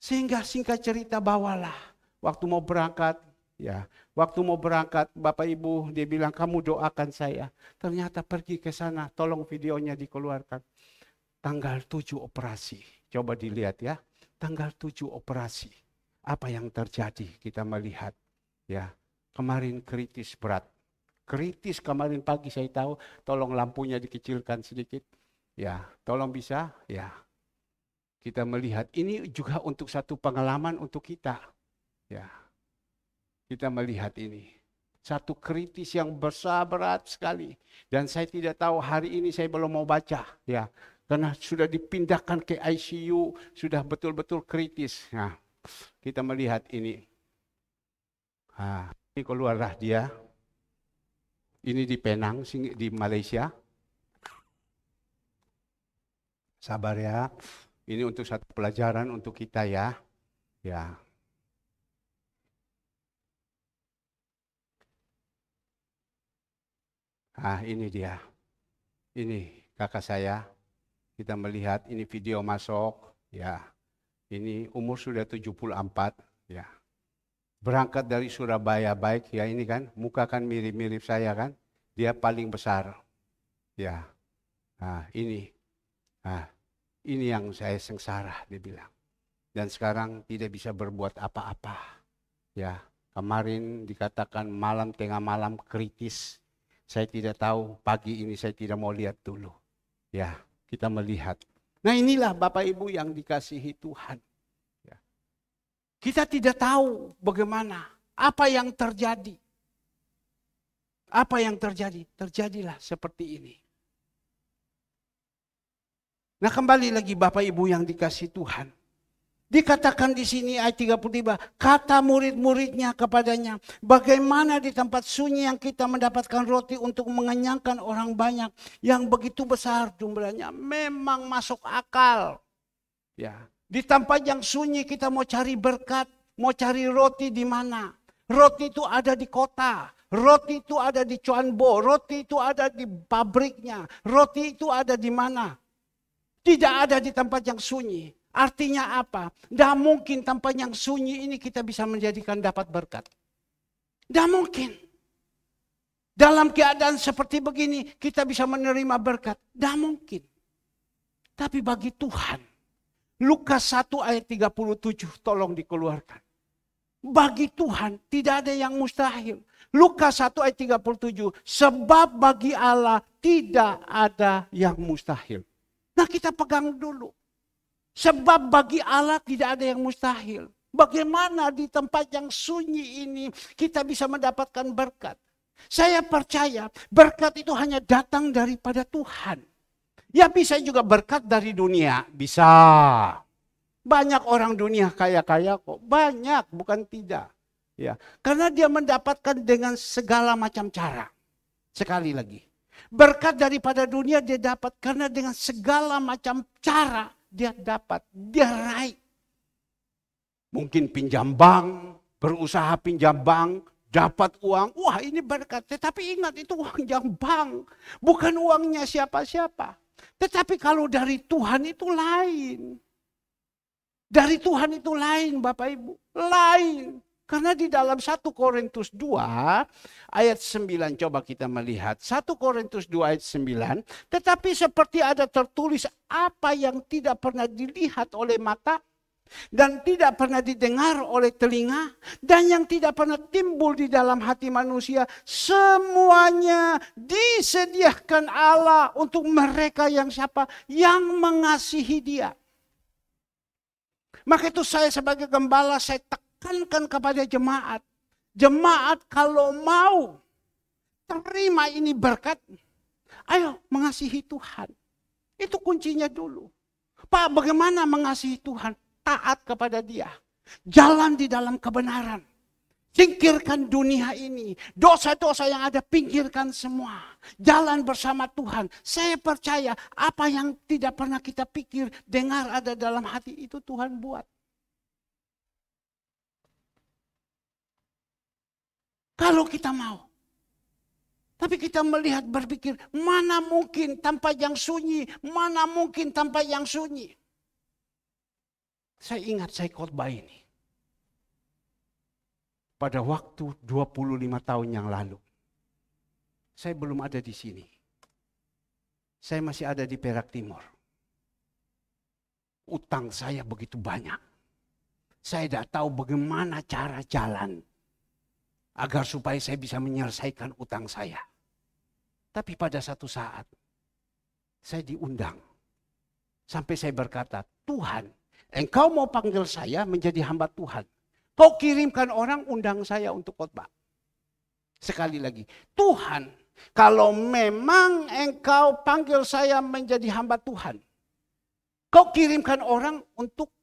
Sehingga singkat cerita bawalah. Waktu mau berangkat, Ya, waktu mau berangkat, Bapak Ibu dia bilang kamu doakan saya. Ternyata pergi ke sana, tolong videonya dikeluarkan. Tanggal 7 operasi. Coba dilihat ya. Tanggal 7 operasi. Apa yang terjadi? Kita melihat ya. Kemarin kritis berat. Kritis kemarin pagi saya tahu, tolong lampunya dikecilkan sedikit. Ya, tolong bisa ya. Kita melihat ini juga untuk satu pengalaman untuk kita. Ya, kita melihat ini. Satu kritis yang besar berat sekali. Dan saya tidak tahu hari ini saya belum mau baca. ya Karena sudah dipindahkan ke ICU, sudah betul-betul kritis. Nah, kita melihat ini. Nah, ini keluarlah dia. Ini di Penang, di Malaysia. Sabar ya. Ini untuk satu pelajaran untuk kita ya. Ya, Ah, ini dia. Ini kakak saya. Kita melihat ini video masuk, ya. Ini umur sudah 74, ya. Berangkat dari Surabaya baik ya ini kan, muka kan mirip-mirip saya kan. Dia paling besar. Ya. Nah, ini. Nah, ini yang saya sengsara dia bilang. Dan sekarang tidak bisa berbuat apa-apa. Ya. Kemarin dikatakan malam tengah malam kritis saya tidak tahu, pagi ini saya tidak mau lihat dulu. Ya, kita melihat. Nah inilah Bapak Ibu yang dikasihi Tuhan. Ya. Kita tidak tahu bagaimana, apa yang terjadi. Apa yang terjadi? Terjadilah seperti ini. Nah kembali lagi Bapak Ibu yang dikasih Tuhan. Dikatakan di sini ayat 35, kata murid-muridnya kepadanya, bagaimana di tempat sunyi yang kita mendapatkan roti untuk mengenyangkan orang banyak yang begitu besar jumlahnya memang masuk akal. Ya, di tempat yang sunyi kita mau cari berkat, mau cari roti di mana? Roti itu ada di kota, roti itu ada di Cuanbo, roti itu ada di pabriknya, roti itu ada di mana? Tidak ada di tempat yang sunyi. Artinya apa? Tidak mungkin tanpa yang sunyi ini kita bisa menjadikan dapat berkat. Tidak mungkin. Dalam keadaan seperti begini kita bisa menerima berkat. Tidak mungkin. Tapi bagi Tuhan. Lukas 1 ayat 37 tolong dikeluarkan. Bagi Tuhan tidak ada yang mustahil. Lukas 1 ayat 37. Sebab bagi Allah tidak ada yang mustahil. Nah kita pegang dulu. Sebab bagi Allah tidak ada yang mustahil. Bagaimana di tempat yang sunyi ini kita bisa mendapatkan berkat? Saya percaya berkat itu hanya datang daripada Tuhan. Ya bisa juga berkat dari dunia, bisa. Banyak orang dunia kaya-kaya kok, banyak bukan tidak. Ya, karena dia mendapatkan dengan segala macam cara. Sekali lagi, berkat daripada dunia dia dapat karena dengan segala macam cara dia dapat, dia raih. Mungkin pinjam bank, berusaha pinjam bank, dapat uang. Wah ini berkat, tetapi ingat itu uang yang bank. Bukan uangnya siapa-siapa. Tetapi kalau dari Tuhan itu lain. Dari Tuhan itu lain Bapak Ibu, lain. Karena di dalam 1 Korintus 2 ayat 9 coba kita melihat. 1 Korintus 2 ayat 9. Tetapi seperti ada tertulis apa yang tidak pernah dilihat oleh mata dan tidak pernah didengar oleh telinga dan yang tidak pernah timbul di dalam hati manusia semuanya disediakan Allah untuk mereka yang siapa yang mengasihi dia maka itu saya sebagai gembala saya tekan tekankan kepada jemaat. Jemaat kalau mau terima ini berkat, ayo mengasihi Tuhan. Itu kuncinya dulu. Pak, bagaimana mengasihi Tuhan? Taat kepada dia. Jalan di dalam kebenaran. Singkirkan dunia ini. Dosa-dosa yang ada pinggirkan semua. Jalan bersama Tuhan. Saya percaya apa yang tidak pernah kita pikir, dengar ada dalam hati itu Tuhan buat. Kalau kita mau. Tapi kita melihat berpikir, mana mungkin tanpa yang sunyi, mana mungkin tanpa yang sunyi. Saya ingat saya khotbah ini. Pada waktu 25 tahun yang lalu. Saya belum ada di sini. Saya masih ada di Perak Timur. Utang saya begitu banyak. Saya tidak tahu bagaimana cara jalan agar supaya saya bisa menyelesaikan utang saya. Tapi pada satu saat saya diundang sampai saya berkata, "Tuhan, engkau mau panggil saya menjadi hamba Tuhan. Kau kirimkan orang undang saya untuk khotbah." Sekali lagi, Tuhan, kalau memang engkau panggil saya menjadi hamba Tuhan, kau kirimkan orang untuk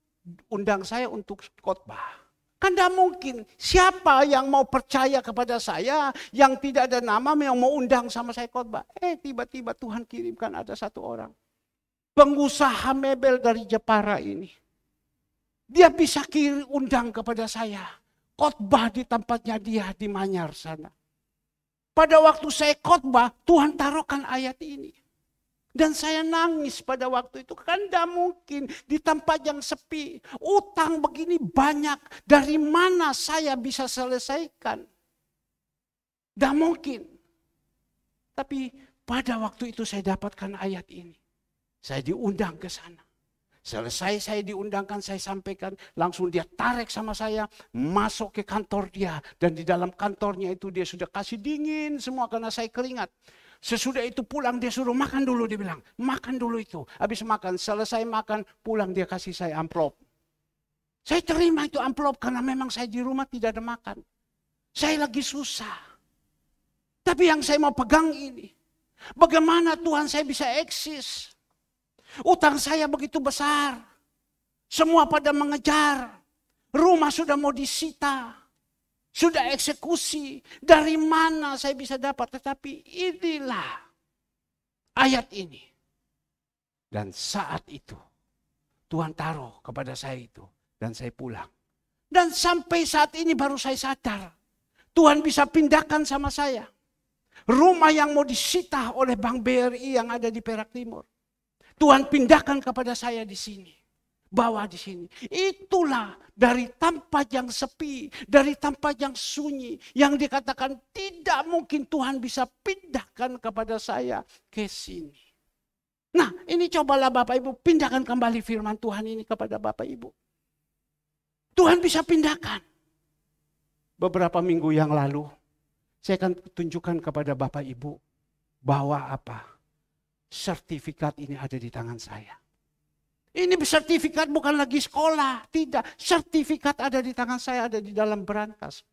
undang saya untuk khotbah. Kan tidak mungkin. Siapa yang mau percaya kepada saya yang tidak ada nama yang mau undang sama saya khotbah? Eh tiba-tiba Tuhan kirimkan ada satu orang. Pengusaha mebel dari Jepara ini. Dia bisa kirim undang kepada saya. Khotbah di tempatnya dia di Manyar sana. Pada waktu saya khotbah, Tuhan taruhkan ayat ini. Dan saya nangis pada waktu itu kan tidak mungkin di tempat yang sepi. Utang begini banyak. Dari mana saya bisa selesaikan? Tidak mungkin. Tapi pada waktu itu saya dapatkan ayat ini. Saya diundang ke sana. Selesai saya diundangkan, saya sampaikan. Langsung dia tarik sama saya, masuk ke kantor dia. Dan di dalam kantornya itu dia sudah kasih dingin semua karena saya keringat. Sesudah itu pulang dia suruh makan dulu dia bilang, makan dulu itu. Habis makan, selesai makan, pulang dia kasih saya amplop. Saya terima itu amplop karena memang saya di rumah tidak ada makan. Saya lagi susah. Tapi yang saya mau pegang ini, bagaimana Tuhan saya bisa eksis? Utang saya begitu besar. Semua pada mengejar. Rumah sudah mau disita sudah eksekusi. Dari mana saya bisa dapat? Tetapi inilah ayat ini. Dan saat itu Tuhan taruh kepada saya itu dan saya pulang. Dan sampai saat ini baru saya sadar Tuhan bisa pindahkan sama saya. Rumah yang mau disita oleh Bank BRI yang ada di Perak Timur. Tuhan pindahkan kepada saya di sini bawa di sini. Itulah dari tempat yang sepi, dari tempat yang sunyi, yang dikatakan tidak mungkin Tuhan bisa pindahkan kepada saya ke sini. Nah ini cobalah Bapak Ibu pindahkan kembali firman Tuhan ini kepada Bapak Ibu. Tuhan bisa pindahkan. Beberapa minggu yang lalu saya akan tunjukkan kepada Bapak Ibu bahwa apa? Sertifikat ini ada di tangan saya. Ini sertifikat bukan lagi sekolah, tidak. Sertifikat ada di tangan saya, ada di dalam berangkas.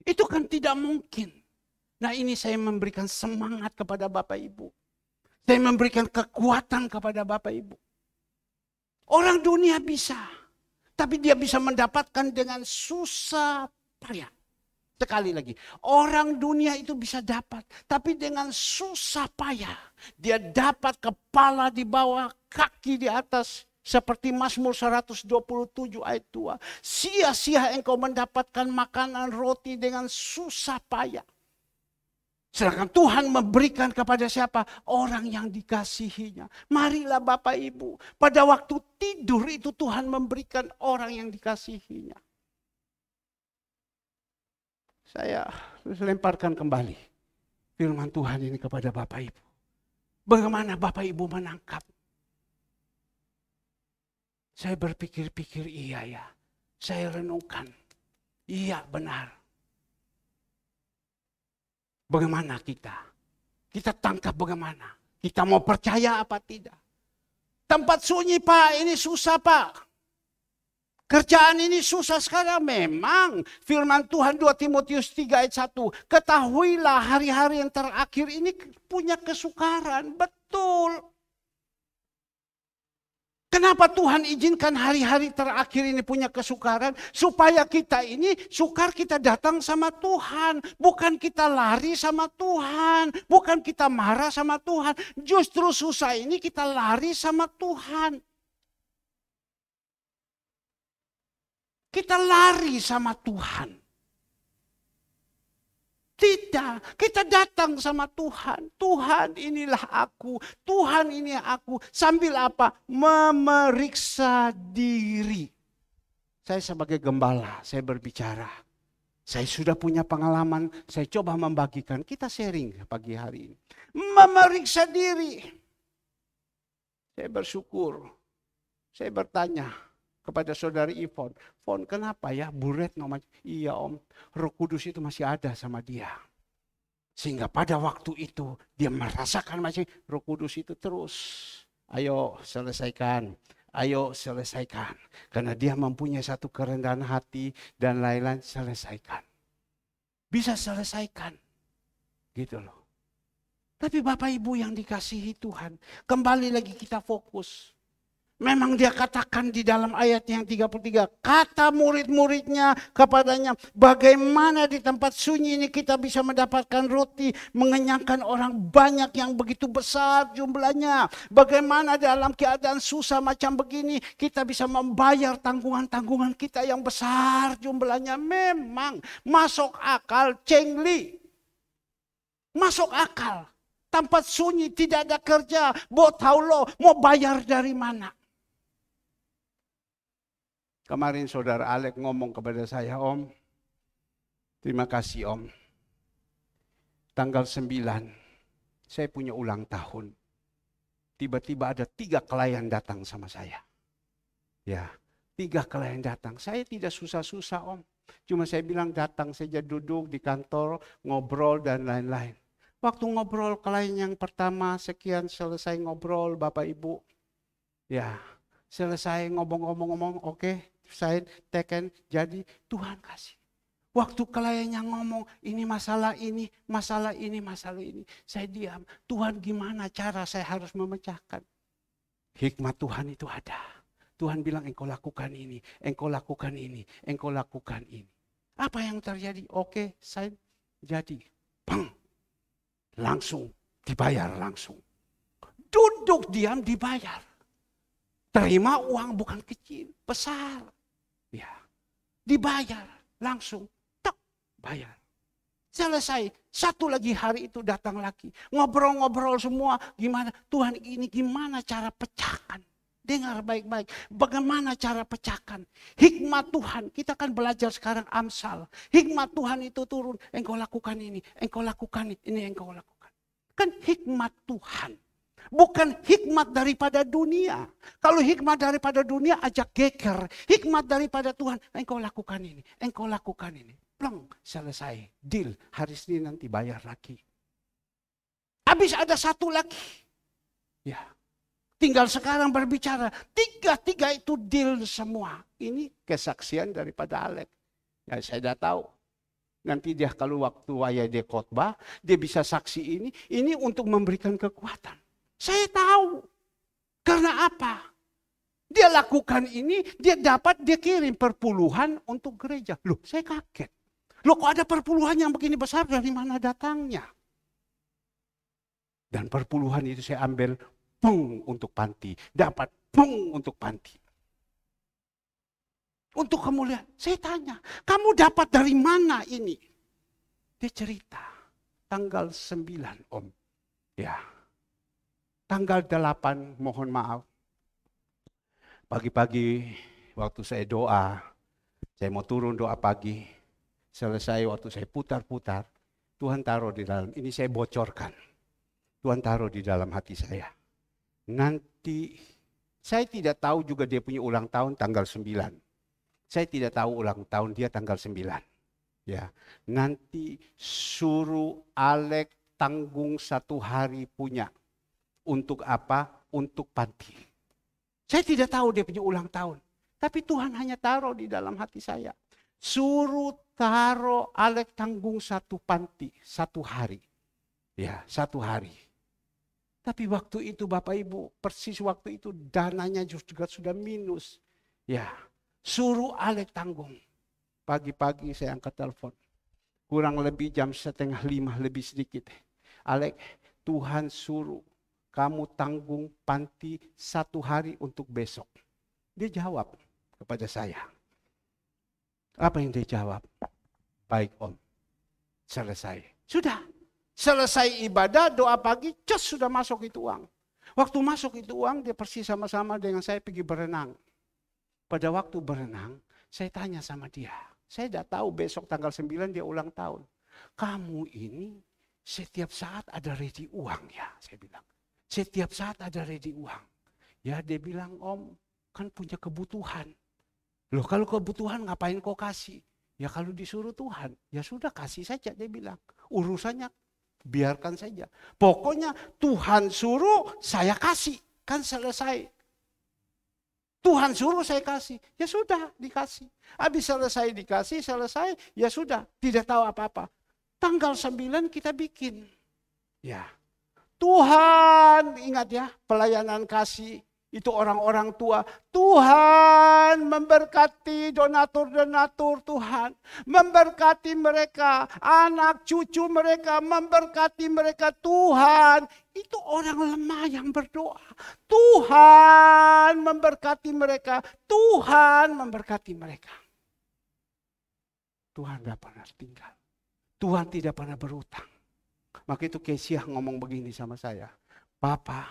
Itu kan tidak mungkin. Nah ini saya memberikan semangat kepada Bapak Ibu. Saya memberikan kekuatan kepada Bapak Ibu. Orang dunia bisa. Tapi dia bisa mendapatkan dengan susah payah. Sekali lagi, orang dunia itu bisa dapat, tapi dengan susah payah dia dapat kepala di bawah kaki di atas seperti Mazmur 127 ayat 2. Sia-sia engkau mendapatkan makanan roti dengan susah payah. Sedangkan Tuhan memberikan kepada siapa? Orang yang dikasihinya. Marilah Bapak Ibu. Pada waktu tidur itu Tuhan memberikan orang yang dikasihinya. Saya lemparkan kembali firman Tuhan ini kepada Bapak Ibu. Bagaimana Bapak Ibu menangkap saya berpikir-pikir, iya ya. Saya renungkan. Iya benar. Bagaimana kita? Kita tangkap bagaimana? Kita mau percaya apa tidak? Tempat sunyi pak, ini susah pak. Kerjaan ini susah sekarang memang. Firman Tuhan 2 Timotius 3 ayat 1. Ketahuilah hari-hari yang terakhir ini punya kesukaran. Betul. Kenapa Tuhan izinkan hari-hari terakhir ini punya kesukaran? Supaya kita ini sukar kita datang sama Tuhan. Bukan kita lari sama Tuhan. Bukan kita marah sama Tuhan. Justru susah ini kita lari sama Tuhan. Kita lari sama Tuhan beda. Kita datang sama Tuhan. Tuhan inilah aku. Tuhan ini aku. Sambil apa? Memeriksa diri. Saya sebagai gembala, saya berbicara. Saya sudah punya pengalaman, saya coba membagikan. Kita sharing pagi hari ini. Memeriksa diri. Saya bersyukur. Saya bertanya, kepada saudari Ivon. Ivon kenapa ya buret nomad? Iya om, roh kudus itu masih ada sama dia. Sehingga pada waktu itu dia merasakan masih roh kudus itu terus. Ayo selesaikan, ayo selesaikan. Karena dia mempunyai satu kerendahan hati dan lain-lain selesaikan. Bisa selesaikan. Gitu loh. Tapi Bapak Ibu yang dikasihi Tuhan, kembali lagi kita fokus. Memang dia katakan di dalam ayat yang 33, kata murid-muridnya kepadanya, bagaimana di tempat sunyi ini kita bisa mendapatkan roti, mengenyangkan orang banyak yang begitu besar jumlahnya. Bagaimana dalam keadaan susah macam begini, kita bisa membayar tanggungan-tanggungan kita yang besar jumlahnya. Memang masuk akal cengli. Masuk akal. Tempat sunyi, tidak ada kerja. lo, mau bayar dari mana? Kemarin saudara Alek ngomong kepada saya, Om, terima kasih Om. Tanggal 9, saya punya ulang tahun. Tiba-tiba ada tiga klien datang sama saya. Ya, tiga klien datang. Saya tidak susah-susah Om. Cuma saya bilang datang saja duduk di kantor, ngobrol dan lain-lain. Waktu ngobrol klien yang pertama, sekian selesai ngobrol Bapak Ibu. Ya, selesai ngomong-ngomong-ngomong, oke. Okay saya teken jadi Tuhan kasih. Waktu kelayanya ngomong, ini masalah ini, masalah ini, masalah ini. Saya diam, Tuhan gimana cara saya harus memecahkan. Hikmat Tuhan itu ada. Tuhan bilang engkau lakukan ini, engkau lakukan ini, engkau lakukan ini. Apa yang terjadi? Oke, saya jadi. Bang, langsung dibayar langsung. Duduk diam dibayar. Terima uang bukan kecil, besar. Ya. Dibayar langsung. Tek, bayar. Selesai. Satu lagi hari itu datang lagi. Ngobrol-ngobrol semua. Gimana? Tuhan ini gimana cara pecahkan? Dengar baik-baik. Bagaimana cara pecahkan? Hikmat Tuhan. Kita kan belajar sekarang Amsal. Hikmat Tuhan itu turun. Engkau lakukan ini. Engkau lakukan ini ini. Engkau lakukan. Kan hikmat Tuhan. Bukan hikmat daripada dunia. Kalau hikmat daripada dunia ajak geker. Hikmat daripada Tuhan, engkau lakukan ini, engkau lakukan ini. Plong, selesai. Deal, hari ini nanti bayar lagi. Habis ada satu lagi. Ya, tinggal sekarang berbicara. Tiga-tiga itu deal semua. Ini kesaksian daripada Alek. Ya, saya sudah tahu. Nanti dia kalau waktu waya dia khotbah, dia bisa saksi ini. Ini untuk memberikan kekuatan. Saya tahu. Karena apa? Dia lakukan ini, dia dapat, dia kirim perpuluhan untuk gereja. Loh, saya kaget. Loh, kok ada perpuluhan yang begini besar? Dari mana datangnya? Dan perpuluhan itu saya ambil pung untuk panti. Dapat pung untuk panti. Untuk kemuliaan. Saya tanya, kamu dapat dari mana ini? Dia cerita. Tanggal 9, Om. Ya, tanggal 8 mohon maaf. Pagi-pagi waktu saya doa, saya mau turun doa pagi, selesai waktu saya putar-putar, Tuhan taruh di dalam, ini saya bocorkan. Tuhan taruh di dalam hati saya. Nanti saya tidak tahu juga dia punya ulang tahun tanggal 9. Saya tidak tahu ulang tahun dia tanggal 9. Ya, nanti suruh Alek tanggung satu hari punya untuk apa? Untuk panti. Saya tidak tahu dia punya ulang tahun. Tapi Tuhan hanya taruh di dalam hati saya. Suruh taruh Alek tanggung satu panti, satu hari. Ya, satu hari. Tapi waktu itu Bapak Ibu, persis waktu itu dananya juga sudah minus. Ya, suruh Alek tanggung. Pagi-pagi saya angkat telepon. Kurang lebih jam setengah lima lebih sedikit. Alek, Tuhan suruh kamu tanggung panti satu hari untuk besok? Dia jawab kepada saya. Apa yang dia jawab? Baik om, selesai. Sudah, selesai ibadah, doa pagi, cus sudah masuk itu uang. Waktu masuk itu uang, dia persis sama-sama dengan saya pergi berenang. Pada waktu berenang, saya tanya sama dia. Saya tidak tahu besok tanggal 9 dia ulang tahun. Kamu ini setiap saat ada ready uang ya, saya bilang. Setiap saat ada ready uang. Ya dia bilang, om kan punya kebutuhan. Loh kalau kebutuhan ngapain kau kasih? Ya kalau disuruh Tuhan, ya sudah kasih saja dia bilang. Urusannya biarkan saja. Pokoknya Tuhan suruh saya kasih. Kan selesai. Tuhan suruh saya kasih. Ya sudah dikasih. Habis selesai dikasih, selesai. Ya sudah. Tidak tahu apa-apa. Tanggal 9 kita bikin. Ya Tuhan, ingat ya, pelayanan kasih itu orang-orang tua. Tuhan memberkati donatur-donatur Tuhan. Memberkati mereka, anak cucu mereka, memberkati mereka Tuhan. Itu orang lemah yang berdoa. Tuhan memberkati mereka, Tuhan memberkati mereka. Tuhan tidak pernah tinggal. Tuhan tidak pernah berutang. Maka itu Kesia ngomong begini sama saya. Papa,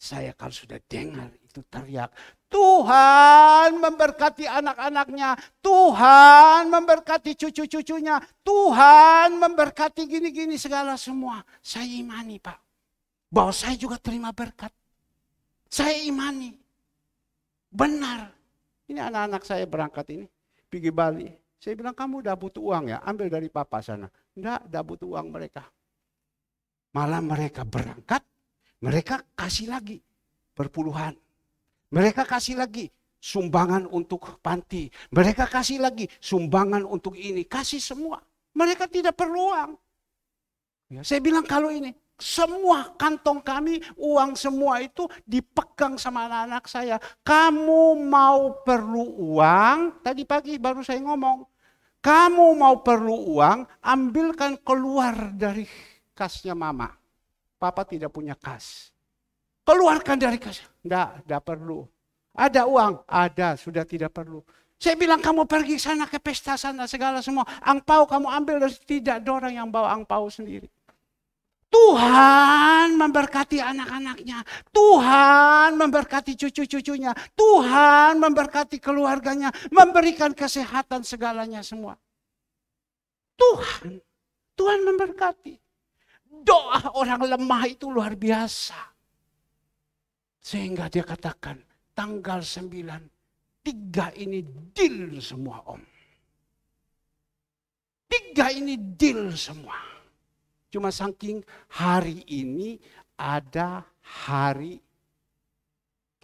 saya kalau sudah dengar itu teriak. Tuhan memberkati anak-anaknya. Tuhan memberkati cucu-cucunya. Tuhan memberkati gini-gini segala semua. Saya imani Pak. Bahwa saya juga terima berkat. Saya imani. Benar. Ini anak-anak saya berangkat ini. Pergi Bali. Saya bilang kamu udah butuh uang ya. Ambil dari papa sana. Enggak, udah butuh uang mereka. Malah mereka berangkat, mereka kasih lagi perpuluhan. Mereka kasih lagi sumbangan untuk panti. Mereka kasih lagi sumbangan untuk ini. Kasih semua. Mereka tidak perlu uang. Ya, saya bilang kalau ini, semua kantong kami, uang semua itu dipegang sama anak-anak saya. Kamu mau perlu uang, tadi pagi baru saya ngomong. Kamu mau perlu uang, ambilkan keluar dari kasnya mama. Papa tidak punya kas. Keluarkan dari kas. Enggak, enggak perlu. Ada uang? Ada, sudah tidak perlu. Saya bilang kamu pergi sana ke pesta sana segala semua. Angpau kamu ambil dan tidak ada orang yang bawa angpau sendiri. Tuhan memberkati anak-anaknya. Tuhan memberkati cucu-cucunya. Tuhan memberkati keluarganya. Memberikan kesehatan segalanya semua. Tuhan. Tuhan memberkati. Doa orang lemah itu luar biasa. Sehingga dia katakan, tanggal 9, tiga ini deal semua om. Tiga ini deal semua. Cuma saking hari ini ada hari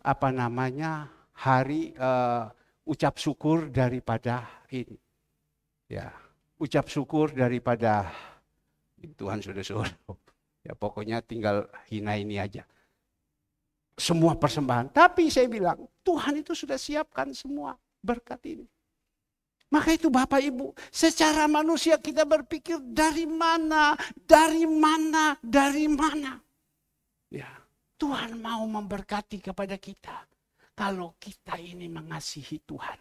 apa namanya hari uh, ucap syukur daripada ini ya ucap syukur daripada Tuhan sudah suruh. Ya pokoknya tinggal hina ini aja. Semua persembahan. Tapi saya bilang, Tuhan itu sudah siapkan semua berkat ini. Maka itu Bapak Ibu, secara manusia kita berpikir dari mana, dari mana, dari mana. Ya, Tuhan mau memberkati kepada kita kalau kita ini mengasihi Tuhan.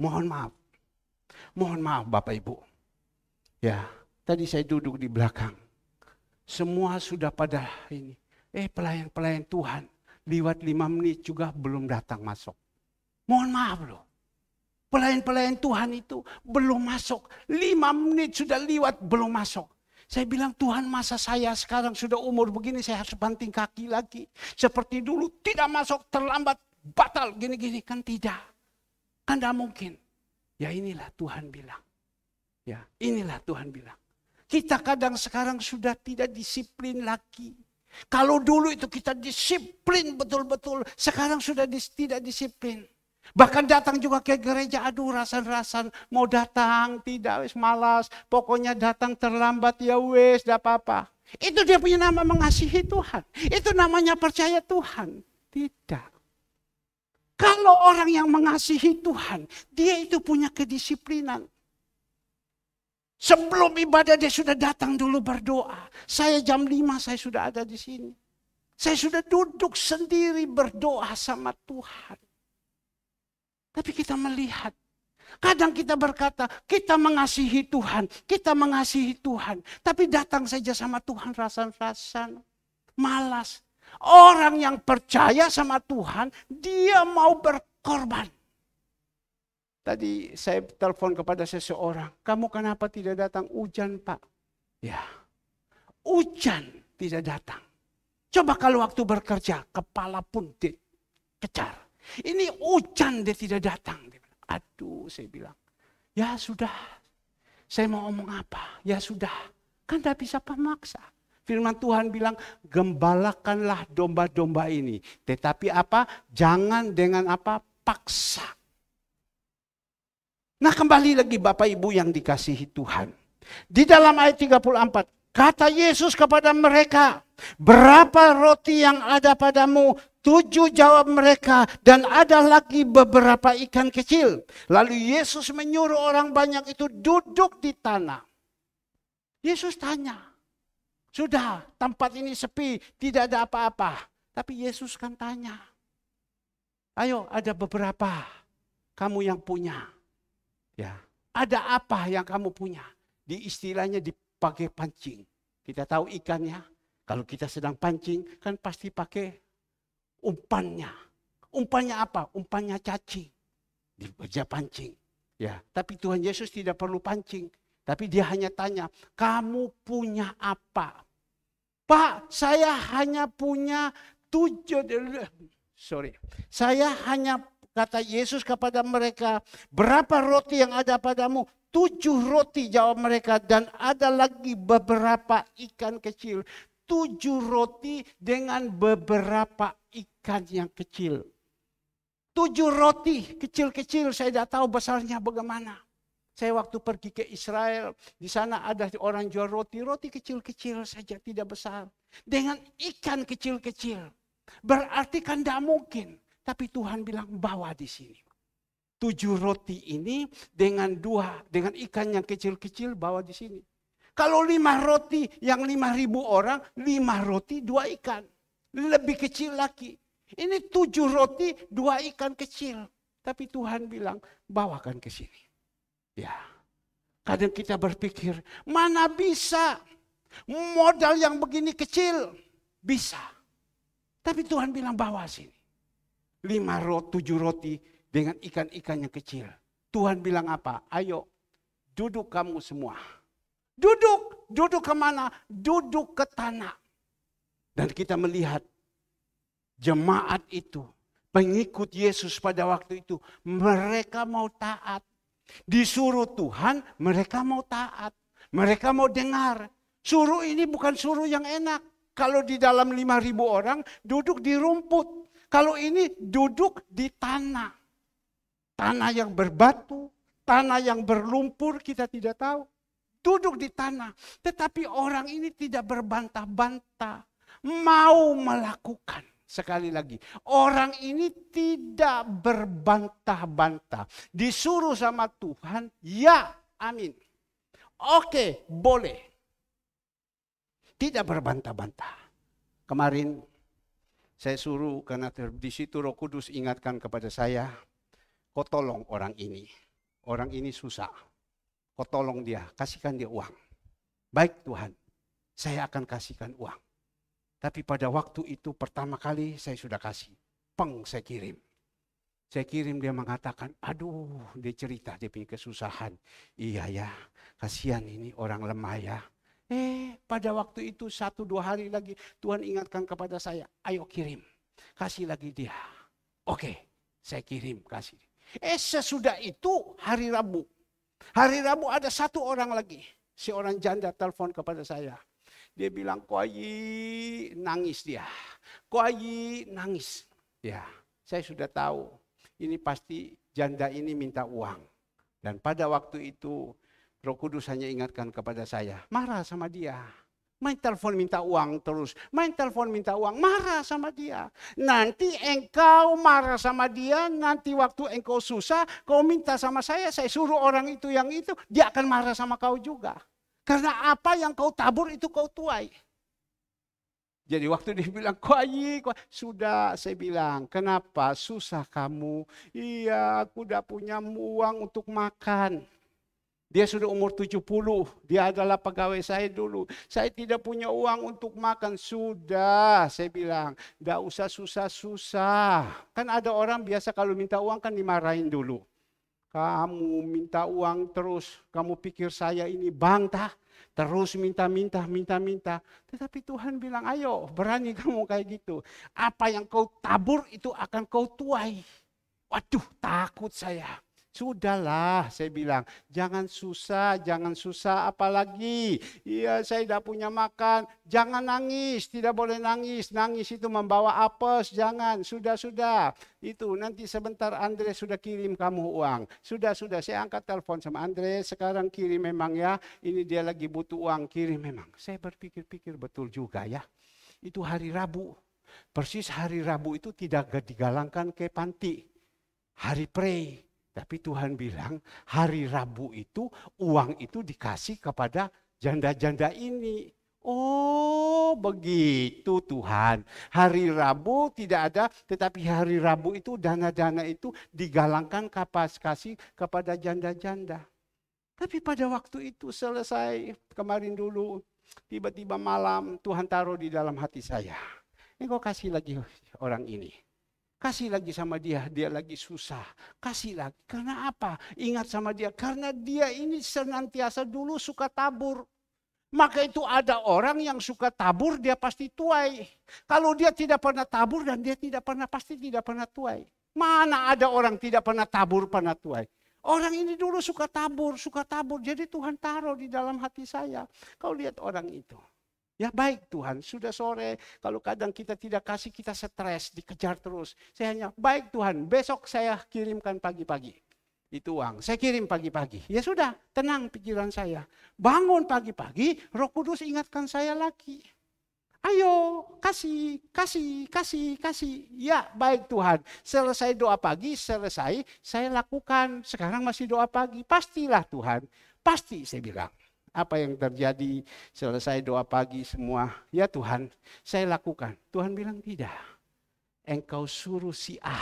Mohon maaf. Mohon maaf Bapak Ibu. Ya, Tadi saya duduk di belakang. Semua sudah pada ini. Eh pelayan-pelayan Tuhan. Lewat lima menit juga belum datang masuk. Mohon maaf loh. Pelayan-pelayan Tuhan itu belum masuk. Lima menit sudah lewat belum masuk. Saya bilang Tuhan masa saya sekarang sudah umur begini saya harus banting kaki lagi. Seperti dulu tidak masuk terlambat batal gini-gini kan tidak. Kan tidak mungkin. Ya inilah Tuhan bilang. Ya inilah Tuhan bilang. Kita kadang sekarang sudah tidak disiplin lagi. Kalau dulu itu kita disiplin betul-betul, sekarang sudah dis, tidak disiplin. Bahkan datang juga ke gereja, aduh rasan-rasan mau datang, tidak wis malas, pokoknya datang terlambat ya wis, tidak apa-apa. Itu dia punya nama mengasihi Tuhan. Itu namanya percaya Tuhan. Tidak. Kalau orang yang mengasihi Tuhan, dia itu punya kedisiplinan. Sebelum ibadah dia sudah datang dulu berdoa. Saya jam 5 saya sudah ada di sini. Saya sudah duduk sendiri berdoa sama Tuhan. Tapi kita melihat Kadang kita berkata, kita mengasihi Tuhan, kita mengasihi Tuhan. Tapi datang saja sama Tuhan rasan-rasan, malas. Orang yang percaya sama Tuhan, dia mau berkorban. Tadi saya telepon kepada seseorang, kamu kenapa tidak datang hujan pak? Ya, hujan tidak datang. Coba kalau waktu bekerja, kepala pun dikejar. Ini hujan dia tidak datang. Aduh, saya bilang, ya sudah. Saya mau ngomong apa? Ya sudah. Kan tidak bisa pemaksa. Firman Tuhan bilang, gembalakanlah domba-domba ini. Tetapi apa? Jangan dengan apa? Paksa. Nah kembali lagi Bapak Ibu yang dikasihi Tuhan. Di dalam ayat 34, kata Yesus kepada mereka, berapa roti yang ada padamu? Tujuh jawab mereka dan ada lagi beberapa ikan kecil. Lalu Yesus menyuruh orang banyak itu duduk di tanah. Yesus tanya, sudah tempat ini sepi, tidak ada apa-apa. Tapi Yesus kan tanya, ayo ada beberapa kamu yang punya. Ya, ada apa yang kamu punya? Di istilahnya dipakai pancing. Kita tahu ikannya. Kalau kita sedang pancing kan pasti pakai umpannya. Umpannya apa? Umpannya cacing. Dibaca pancing. Ya, tapi Tuhan Yesus tidak perlu pancing. Tapi dia hanya tanya, kamu punya apa? Pak, saya hanya punya tujuh, sorry, saya hanya Kata Yesus kepada mereka, berapa roti yang ada padamu? Tujuh roti jawab mereka dan ada lagi beberapa ikan kecil. Tujuh roti dengan beberapa ikan yang kecil. Tujuh roti kecil-kecil saya tidak tahu besarnya bagaimana. Saya waktu pergi ke Israel, di sana ada orang jual roti, roti kecil-kecil saja, tidak besar. Dengan ikan kecil-kecil. Berarti kan tidak mungkin tapi Tuhan bilang bawa di sini. Tujuh roti ini dengan dua, dengan ikan yang kecil-kecil bawa di sini. Kalau lima roti yang lima ribu orang, lima roti dua ikan. Lebih kecil lagi. Ini tujuh roti dua ikan kecil. Tapi Tuhan bilang bawakan ke sini. Ya. Kadang kita berpikir, mana bisa modal yang begini kecil? Bisa. Tapi Tuhan bilang bawa sini lima roti, tujuh roti dengan ikan-ikan yang kecil. Tuhan bilang apa? Ayo duduk kamu semua. Duduk, duduk kemana? Duduk ke tanah. Dan kita melihat jemaat itu, pengikut Yesus pada waktu itu, mereka mau taat. Disuruh Tuhan, mereka mau taat. Mereka mau dengar. Suruh ini bukan suruh yang enak. Kalau di dalam lima ribu orang duduk di rumput. Kalau ini duduk di tanah. Tanah yang berbatu, tanah yang berlumpur kita tidak tahu. Duduk di tanah. Tetapi orang ini tidak berbantah-bantah. Mau melakukan. Sekali lagi, orang ini tidak berbantah-bantah. Disuruh sama Tuhan, ya, amin. Oke, boleh. Tidak berbantah-bantah. Kemarin saya suruh karena di situ Roh Kudus ingatkan kepada saya, kau tolong orang ini. Orang ini susah. Kau tolong dia, kasihkan dia uang. Baik Tuhan, saya akan kasihkan uang. Tapi pada waktu itu pertama kali saya sudah kasih. Peng saya kirim. Saya kirim dia mengatakan, aduh dia cerita dia punya kesusahan. Iya ya, kasihan ini orang lemah ya. Eh, pada waktu itu satu dua hari lagi Tuhan ingatkan kepada saya, ayo kirim. Kasih lagi dia. Oke, saya kirim, kasih. Eh, sesudah itu hari Rabu. Hari Rabu ada satu orang lagi. Si orang janda telepon kepada saya. Dia bilang, Koyi, nangis dia. Koyi, nangis. Ya, saya sudah tahu. Ini pasti janda ini minta uang. Dan pada waktu itu Roh Kudus hanya ingatkan kepada saya, marah sama dia. Main telepon minta uang terus, main telepon minta uang, marah sama dia. Nanti engkau marah sama dia, nanti waktu engkau susah, kau minta sama saya, saya suruh orang itu yang itu, dia akan marah sama kau juga. Karena apa yang kau tabur itu kau tuai. Jadi waktu dia bilang, kuayi, kuayi. Sudah saya bilang, kenapa susah kamu? Iya, aku udah punya uang untuk makan. Dia sudah umur 70, dia adalah pegawai saya dulu. Saya tidak punya uang untuk makan. Sudah, saya bilang, tidak usah susah-susah. Kan ada orang biasa kalau minta uang kan dimarahin dulu. Kamu minta uang terus, kamu pikir saya ini bantah. Terus minta-minta, minta-minta. Tetapi Tuhan bilang, ayo berani kamu kayak gitu. Apa yang kau tabur itu akan kau tuai. Waduh, takut saya. Sudahlah, saya bilang, jangan susah, jangan susah, apalagi iya saya tidak punya makan. Jangan nangis, tidak boleh nangis. Nangis itu membawa apes, jangan. Sudah, sudah. Itu nanti sebentar Andre sudah kirim kamu uang. Sudah, sudah, saya angkat telepon sama Andre, sekarang kirim memang ya. Ini dia lagi butuh uang, kirim memang. Saya berpikir-pikir betul juga ya. Itu hari Rabu. Persis hari Rabu itu tidak digalangkan ke panti. Hari pray tapi Tuhan bilang hari Rabu itu uang itu dikasih kepada janda-janda ini. Oh begitu Tuhan. Hari Rabu tidak ada tetapi hari Rabu itu dana-dana itu digalangkan kapas kasih kepada janda-janda. Tapi pada waktu itu selesai kemarin dulu tiba-tiba malam Tuhan taruh di dalam hati saya. Engkau kasih lagi orang ini. Kasih lagi sama dia, dia lagi susah. Kasih lagi. Karena apa? Ingat sama dia. Karena dia ini senantiasa dulu suka tabur. Maka itu ada orang yang suka tabur, dia pasti tuai. Kalau dia tidak pernah tabur dan dia tidak pernah, pasti tidak pernah tuai. Mana ada orang tidak pernah tabur, pernah tuai. Orang ini dulu suka tabur, suka tabur. Jadi Tuhan taruh di dalam hati saya. Kau lihat orang itu. Ya baik Tuhan, sudah sore. Kalau kadang kita tidak kasih, kita stres, dikejar terus. Saya hanya, baik Tuhan, besok saya kirimkan pagi-pagi. Itu uang, saya kirim pagi-pagi. Ya sudah, tenang pikiran saya. Bangun pagi-pagi, roh kudus ingatkan saya lagi. Ayo, kasih, kasih, kasih, kasih. Ya, baik Tuhan. Selesai doa pagi, selesai. Saya lakukan. Sekarang masih doa pagi. Pastilah Tuhan. Pasti, saya bilang apa yang terjadi selesai doa pagi semua ya Tuhan saya lakukan Tuhan bilang tidak engkau suruh si A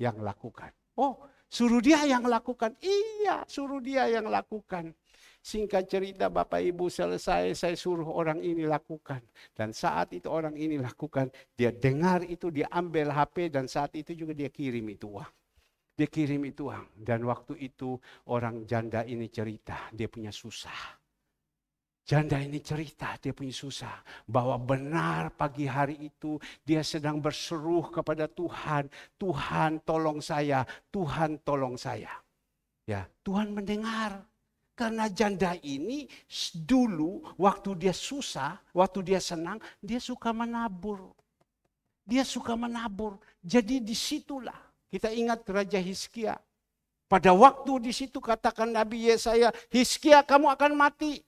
yang lakukan oh suruh dia yang lakukan iya suruh dia yang lakukan singkat cerita Bapak Ibu selesai saya suruh orang ini lakukan dan saat itu orang ini lakukan dia dengar itu dia ambil HP dan saat itu juga dia kirim itu uang dia kirim itu uang. Dan waktu itu orang janda ini cerita, dia punya susah. Janda ini cerita dia punya susah bahwa benar pagi hari itu dia sedang berseru kepada Tuhan, Tuhan tolong saya, Tuhan tolong saya. Ya, Tuhan mendengar. Karena janda ini dulu waktu dia susah, waktu dia senang, dia suka menabur. Dia suka menabur. Jadi disitulah kita ingat Raja Hizkia. Pada waktu di situ katakan Nabi Yesaya, Hizkia kamu akan mati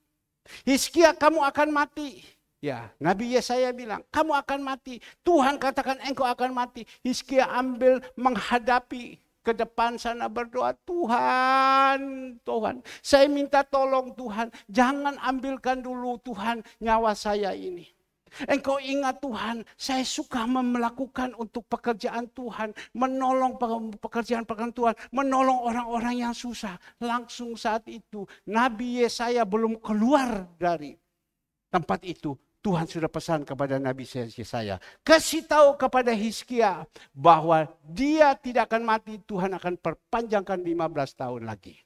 Hiskia kamu akan mati. Ya, Nabi Yesaya bilang, kamu akan mati. Tuhan katakan engkau akan mati. Hiskia ambil menghadapi ke depan sana berdoa, Tuhan, Tuhan, saya minta tolong Tuhan, jangan ambilkan dulu Tuhan nyawa saya ini. Engkau ingat Tuhan, saya suka melakukan untuk pekerjaan Tuhan, menolong pekerjaan-pekerjaan Tuhan, menolong orang-orang yang susah. Langsung saat itu Nabi Yesaya belum keluar dari tempat itu. Tuhan sudah pesan kepada Nabi Yesaya, kasih tahu kepada Hizkia bahwa dia tidak akan mati, Tuhan akan perpanjangkan 15 tahun lagi.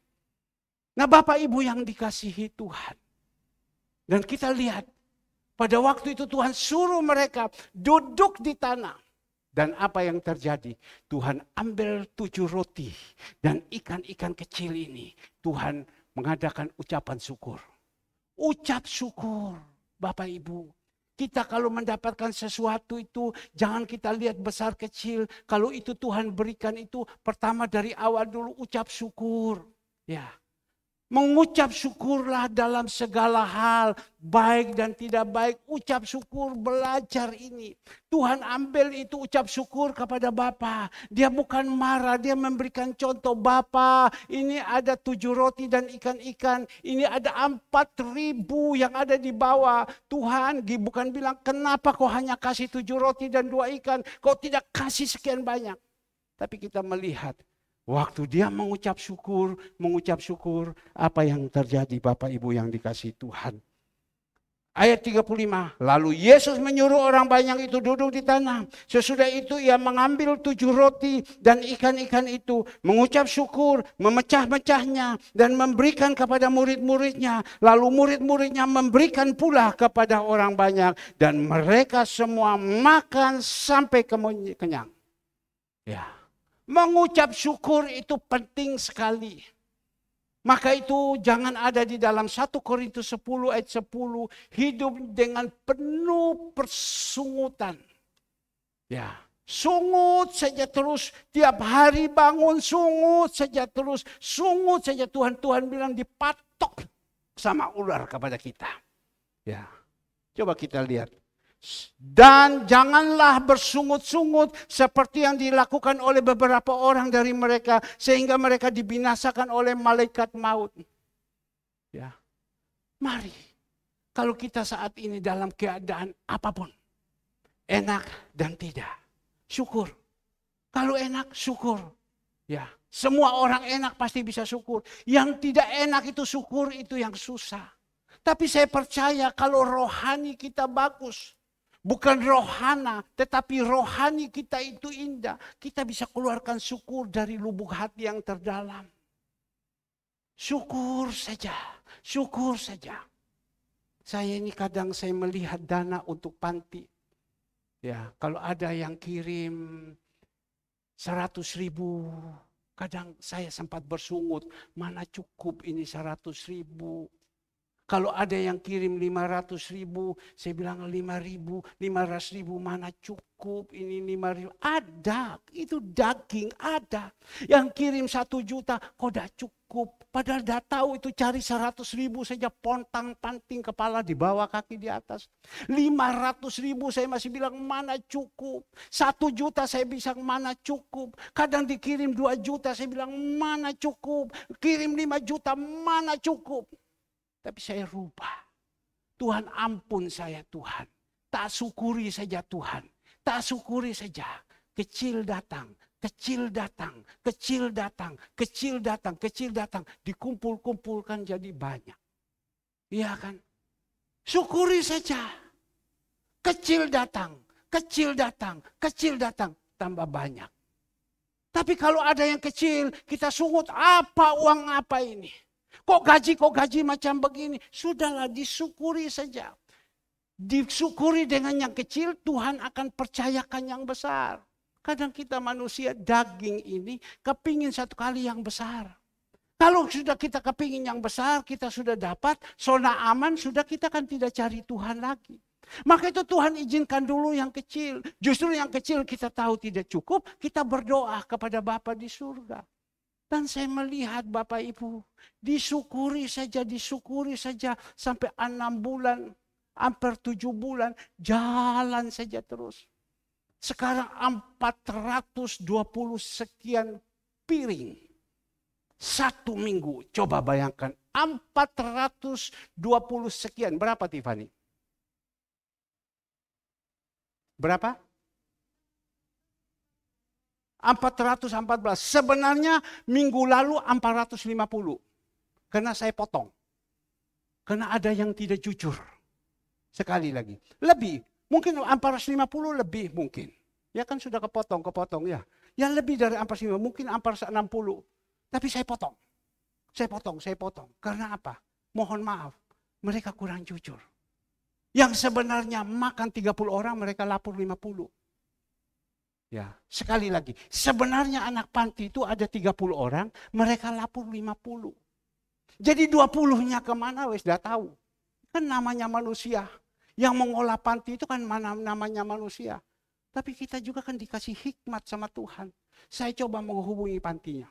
Nah Bapak Ibu yang dikasihi Tuhan. Dan kita lihat pada waktu itu Tuhan suruh mereka duduk di tanah. Dan apa yang terjadi? Tuhan ambil tujuh roti dan ikan-ikan kecil ini. Tuhan mengadakan ucapan syukur. Ucap syukur Bapak Ibu. Kita kalau mendapatkan sesuatu itu jangan kita lihat besar kecil. Kalau itu Tuhan berikan itu pertama dari awal dulu ucap syukur. Ya, Mengucap syukurlah dalam segala hal, baik dan tidak baik. Ucap syukur belajar ini. Tuhan ambil itu ucap syukur kepada Bapa. Dia bukan marah, dia memberikan contoh Bapa. Ini ada tujuh roti dan ikan-ikan. Ini ada empat ribu yang ada di bawah. Tuhan bukan bilang kenapa kau hanya kasih tujuh roti dan dua ikan. Kau tidak kasih sekian banyak. Tapi kita melihat Waktu dia mengucap syukur, mengucap syukur apa yang terjadi Bapak Ibu yang dikasih Tuhan. Ayat 35, lalu Yesus menyuruh orang banyak itu duduk di tanah. Sesudah itu ia mengambil tujuh roti dan ikan-ikan itu, mengucap syukur, memecah-mecahnya dan memberikan kepada murid-muridnya. Lalu murid-muridnya memberikan pula kepada orang banyak dan mereka semua makan sampai kenyang. Ya. Mengucap syukur itu penting sekali. Maka itu jangan ada di dalam 1 Korintus 10 ayat 10 hidup dengan penuh persungutan. Ya, sungut saja terus tiap hari bangun sungut saja terus, sungut saja Tuhan Tuhan bilang dipatok sama ular kepada kita. Ya. Coba kita lihat dan janganlah bersungut-sungut seperti yang dilakukan oleh beberapa orang dari mereka sehingga mereka dibinasakan oleh malaikat maut. Ya. Mari kalau kita saat ini dalam keadaan apapun enak dan tidak, syukur. Kalau enak syukur. Ya, semua orang enak pasti bisa syukur. Yang tidak enak itu syukur itu yang susah. Tapi saya percaya kalau rohani kita bagus, Bukan rohana, tetapi rohani kita itu indah. Kita bisa keluarkan syukur dari lubuk hati yang terdalam. Syukur saja, syukur saja. Saya ini kadang saya melihat dana untuk panti. Ya, kalau ada yang kirim seratus ribu, kadang saya sempat bersungut, mana cukup ini seratus ribu, kalau ada yang kirim 500 ribu, saya bilang 5 ribu, 500 ribu mana cukup, ini 5 ribu. Ada, itu daging, ada. Yang kirim 1 juta, kok dah cukup. Padahal dah tahu itu cari 100 ribu saja pontang panting kepala di bawah kaki di atas. 500 ribu saya masih bilang mana cukup. 1 juta saya bisa mana cukup. Kadang dikirim 2 juta saya bilang mana cukup. Kirim 5 juta mana cukup. Tapi saya rubah. Tuhan ampun saya Tuhan. Tak syukuri saja Tuhan. Tak syukuri saja. Kecil datang, kecil datang, kecil datang, kecil datang, kecil datang. Dikumpul-kumpulkan jadi banyak. Iya kan? Syukuri saja. Kecil datang, kecil datang, kecil datang. Tambah banyak. Tapi kalau ada yang kecil, kita sungut apa uang apa ini? Kok gaji, kok gaji macam begini? Sudahlah disyukuri saja. Disyukuri dengan yang kecil, Tuhan akan percayakan yang besar. Kadang kita manusia daging ini kepingin satu kali yang besar. Kalau sudah kita kepingin yang besar, kita sudah dapat, zona aman, sudah kita kan tidak cari Tuhan lagi. Maka itu Tuhan izinkan dulu yang kecil. Justru yang kecil kita tahu tidak cukup, kita berdoa kepada Bapa di surga. Dan saya melihat Bapak Ibu, disyukuri saja, disyukuri saja sampai enam bulan, hampir tujuh bulan, jalan saja terus. Sekarang 420 sekian piring. Satu minggu, coba bayangkan. 420 sekian, berapa Tiffany? Berapa? 414. Sebenarnya minggu lalu 450. Karena saya potong. Karena ada yang tidak jujur. Sekali lagi. Lebih. Mungkin 450 lebih mungkin. Ya kan sudah kepotong, kepotong ya. Yang lebih dari 450, mungkin 460. Tapi saya potong. Saya potong, saya potong. Karena apa? Mohon maaf, mereka kurang jujur. Yang sebenarnya makan 30 orang, mereka lapor 50. Ya, sekali lagi, sebenarnya anak panti itu ada 30 orang, mereka lapor 50. Jadi 20-nya kemana wes dah tahu. Kan namanya manusia. Yang mengolah panti itu kan mana namanya manusia. Tapi kita juga kan dikasih hikmat sama Tuhan. Saya coba menghubungi pantinya.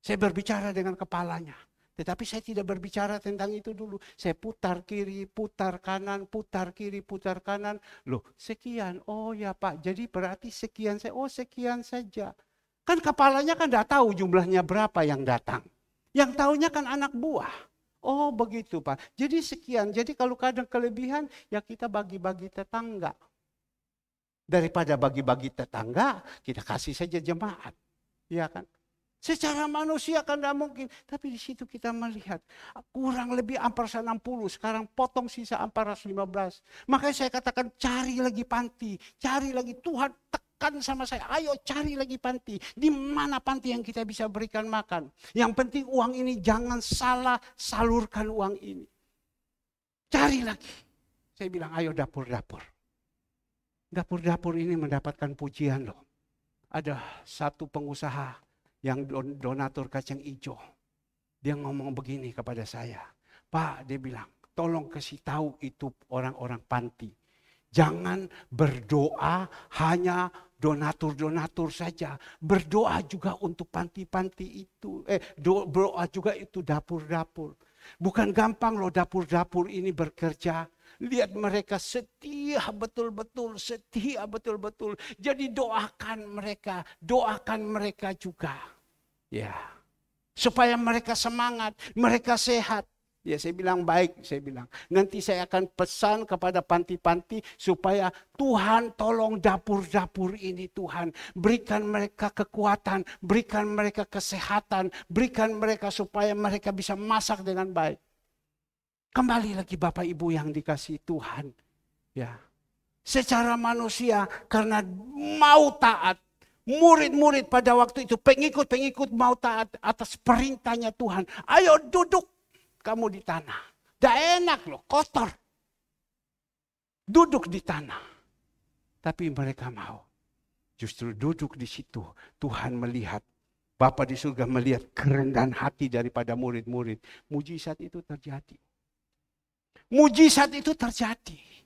Saya berbicara dengan kepalanya. Tetapi saya tidak berbicara tentang itu dulu. Saya putar kiri, putar kanan, putar kiri, putar kanan. Loh, sekian. Oh ya Pak, jadi berarti sekian saya. Oh sekian saja. Kan kepalanya kan tidak tahu jumlahnya berapa yang datang. Yang tahunya kan anak buah. Oh begitu Pak. Jadi sekian. Jadi kalau kadang kelebihan ya kita bagi-bagi tetangga. Daripada bagi-bagi tetangga, kita kasih saja jemaat. ya kan? Secara manusia kan tidak mungkin. Tapi di situ kita melihat kurang lebih 460 60. Sekarang potong sisa 415 Makanya saya katakan cari lagi panti. Cari lagi Tuhan tekan sama saya. Ayo cari lagi panti. Di mana panti yang kita bisa berikan makan. Yang penting uang ini jangan salah salurkan uang ini. Cari lagi. Saya bilang ayo dapur-dapur. Dapur-dapur ini mendapatkan pujian loh. Ada satu pengusaha yang donatur kacang hijau. Dia ngomong begini kepada saya. Pak, dia bilang, tolong kasih tahu itu orang-orang panti. Jangan berdoa hanya donatur-donatur saja. Berdoa juga untuk panti-panti itu. Eh, berdoa juga itu dapur-dapur. Bukan gampang loh dapur-dapur ini bekerja. Lihat mereka setia betul-betul, setia betul-betul. Jadi doakan mereka, doakan mereka juga. Ya. Supaya mereka semangat, mereka sehat. Ya saya bilang baik, saya bilang. Nanti saya akan pesan kepada panti-panti supaya Tuhan tolong dapur-dapur ini Tuhan. Berikan mereka kekuatan, berikan mereka kesehatan, berikan mereka supaya mereka bisa masak dengan baik. Kembali lagi Bapak Ibu yang dikasih Tuhan. Ya. Secara manusia karena mau taat, Murid-murid pada waktu itu, pengikut-pengikut mau taat atas perintahnya Tuhan. Ayo duduk kamu di tanah. Tidak enak loh, kotor. Duduk di tanah. Tapi mereka mau. Justru duduk di situ. Tuhan melihat. Bapa di surga melihat kerendahan hati daripada murid-murid. Mujizat itu terjadi. Mujizat itu terjadi.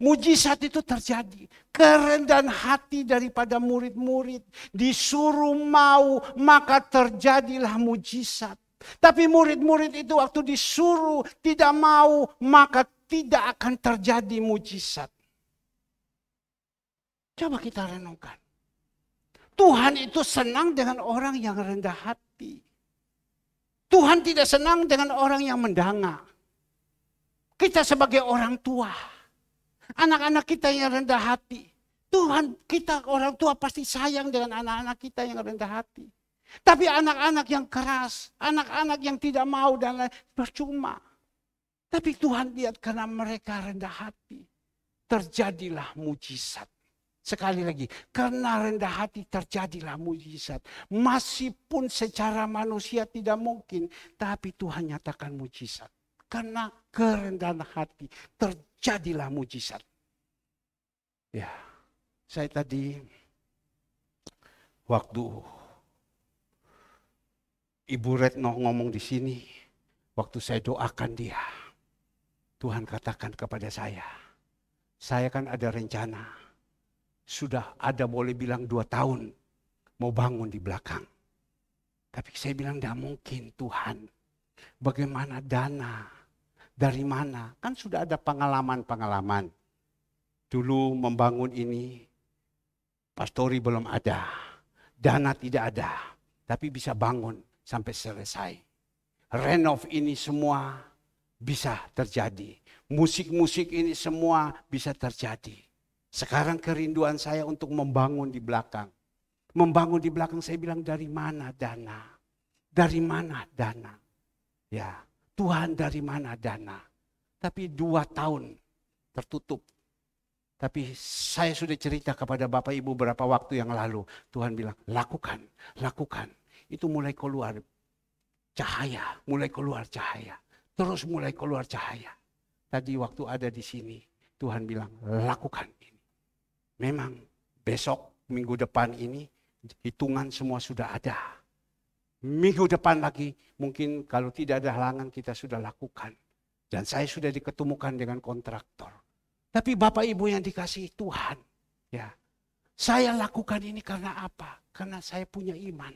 Mujizat itu terjadi. Kerendahan hati daripada murid-murid. Disuruh mau maka terjadilah mujizat. Tapi murid-murid itu waktu disuruh tidak mau maka tidak akan terjadi mujizat. Coba kita renungkan. Tuhan itu senang dengan orang yang rendah hati. Tuhan tidak senang dengan orang yang mendanga. Kita sebagai orang tua anak-anak kita yang rendah hati. Tuhan kita orang tua pasti sayang dengan anak-anak kita yang rendah hati. Tapi anak-anak yang keras, anak-anak yang tidak mau dan lain, percuma. Tapi Tuhan lihat karena mereka rendah hati. Terjadilah mujizat. Sekali lagi, karena rendah hati terjadilah mujizat. Masih secara manusia tidak mungkin, tapi Tuhan nyatakan mujizat. Karena kerendahan hati, terjadilah mujizat. Ya, saya tadi waktu Ibu Retno ngomong di sini, waktu saya doakan dia, Tuhan katakan kepada saya, saya kan ada rencana, sudah ada boleh bilang dua tahun mau bangun di belakang. Tapi saya bilang tidak mungkin Tuhan, bagaimana dana, dari mana? Kan sudah ada pengalaman-pengalaman. Dulu membangun ini, pastori belum ada, dana tidak ada, tapi bisa bangun sampai selesai. Renov ini semua bisa terjadi. Musik-musik ini semua bisa terjadi. Sekarang kerinduan saya untuk membangun di belakang. Membangun di belakang saya bilang dari mana dana? Dari mana dana? Ya, Tuhan dari mana dana? Tapi dua tahun tertutup. Tapi saya sudah cerita kepada Bapak Ibu berapa waktu yang lalu. Tuhan bilang, lakukan, lakukan. Itu mulai keluar cahaya, mulai keluar cahaya. Terus mulai keluar cahaya. Tadi waktu ada di sini, Tuhan bilang, lakukan ini. Memang besok minggu depan ini hitungan semua sudah ada minggu depan lagi mungkin kalau tidak ada halangan kita sudah lakukan. Dan saya sudah diketemukan dengan kontraktor. Tapi Bapak Ibu yang dikasih Tuhan, ya. Saya lakukan ini karena apa? Karena saya punya iman.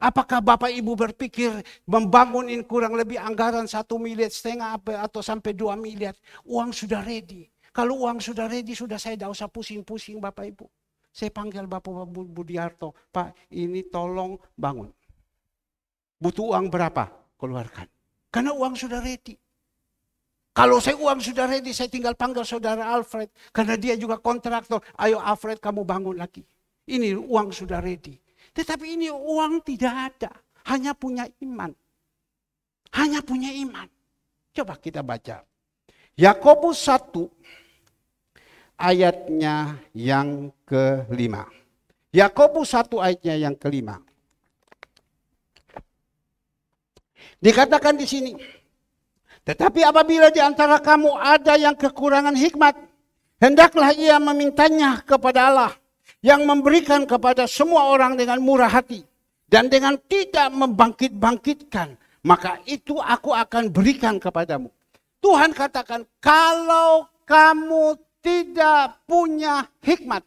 Apakah Bapak Ibu berpikir membangunin kurang lebih anggaran satu miliar setengah atau sampai dua miliar? Uang sudah ready. Kalau uang sudah ready, sudah saya tidak usah pusing-pusing Bapak Ibu. Saya panggil Bapak Budiarto Pak ini tolong bangun. Butuh uang berapa? Keluarkan. Karena uang sudah ready. Kalau saya uang sudah ready, saya tinggal panggil saudara Alfred. Karena dia juga kontraktor. Ayo Alfred kamu bangun lagi. Ini uang sudah ready. Tetapi ini uang tidak ada. Hanya punya iman. Hanya punya iman. Coba kita baca. Yakobus 1 ayatnya yang kelima. Yakobus 1 ayatnya yang kelima. Dikatakan di sini, tetapi apabila di antara kamu ada yang kekurangan hikmat, hendaklah ia memintanya kepada Allah yang memberikan kepada semua orang dengan murah hati dan dengan tidak membangkit-bangkitkan, maka itu aku akan berikan kepadamu. Tuhan katakan, kalau kamu tidak punya hikmat.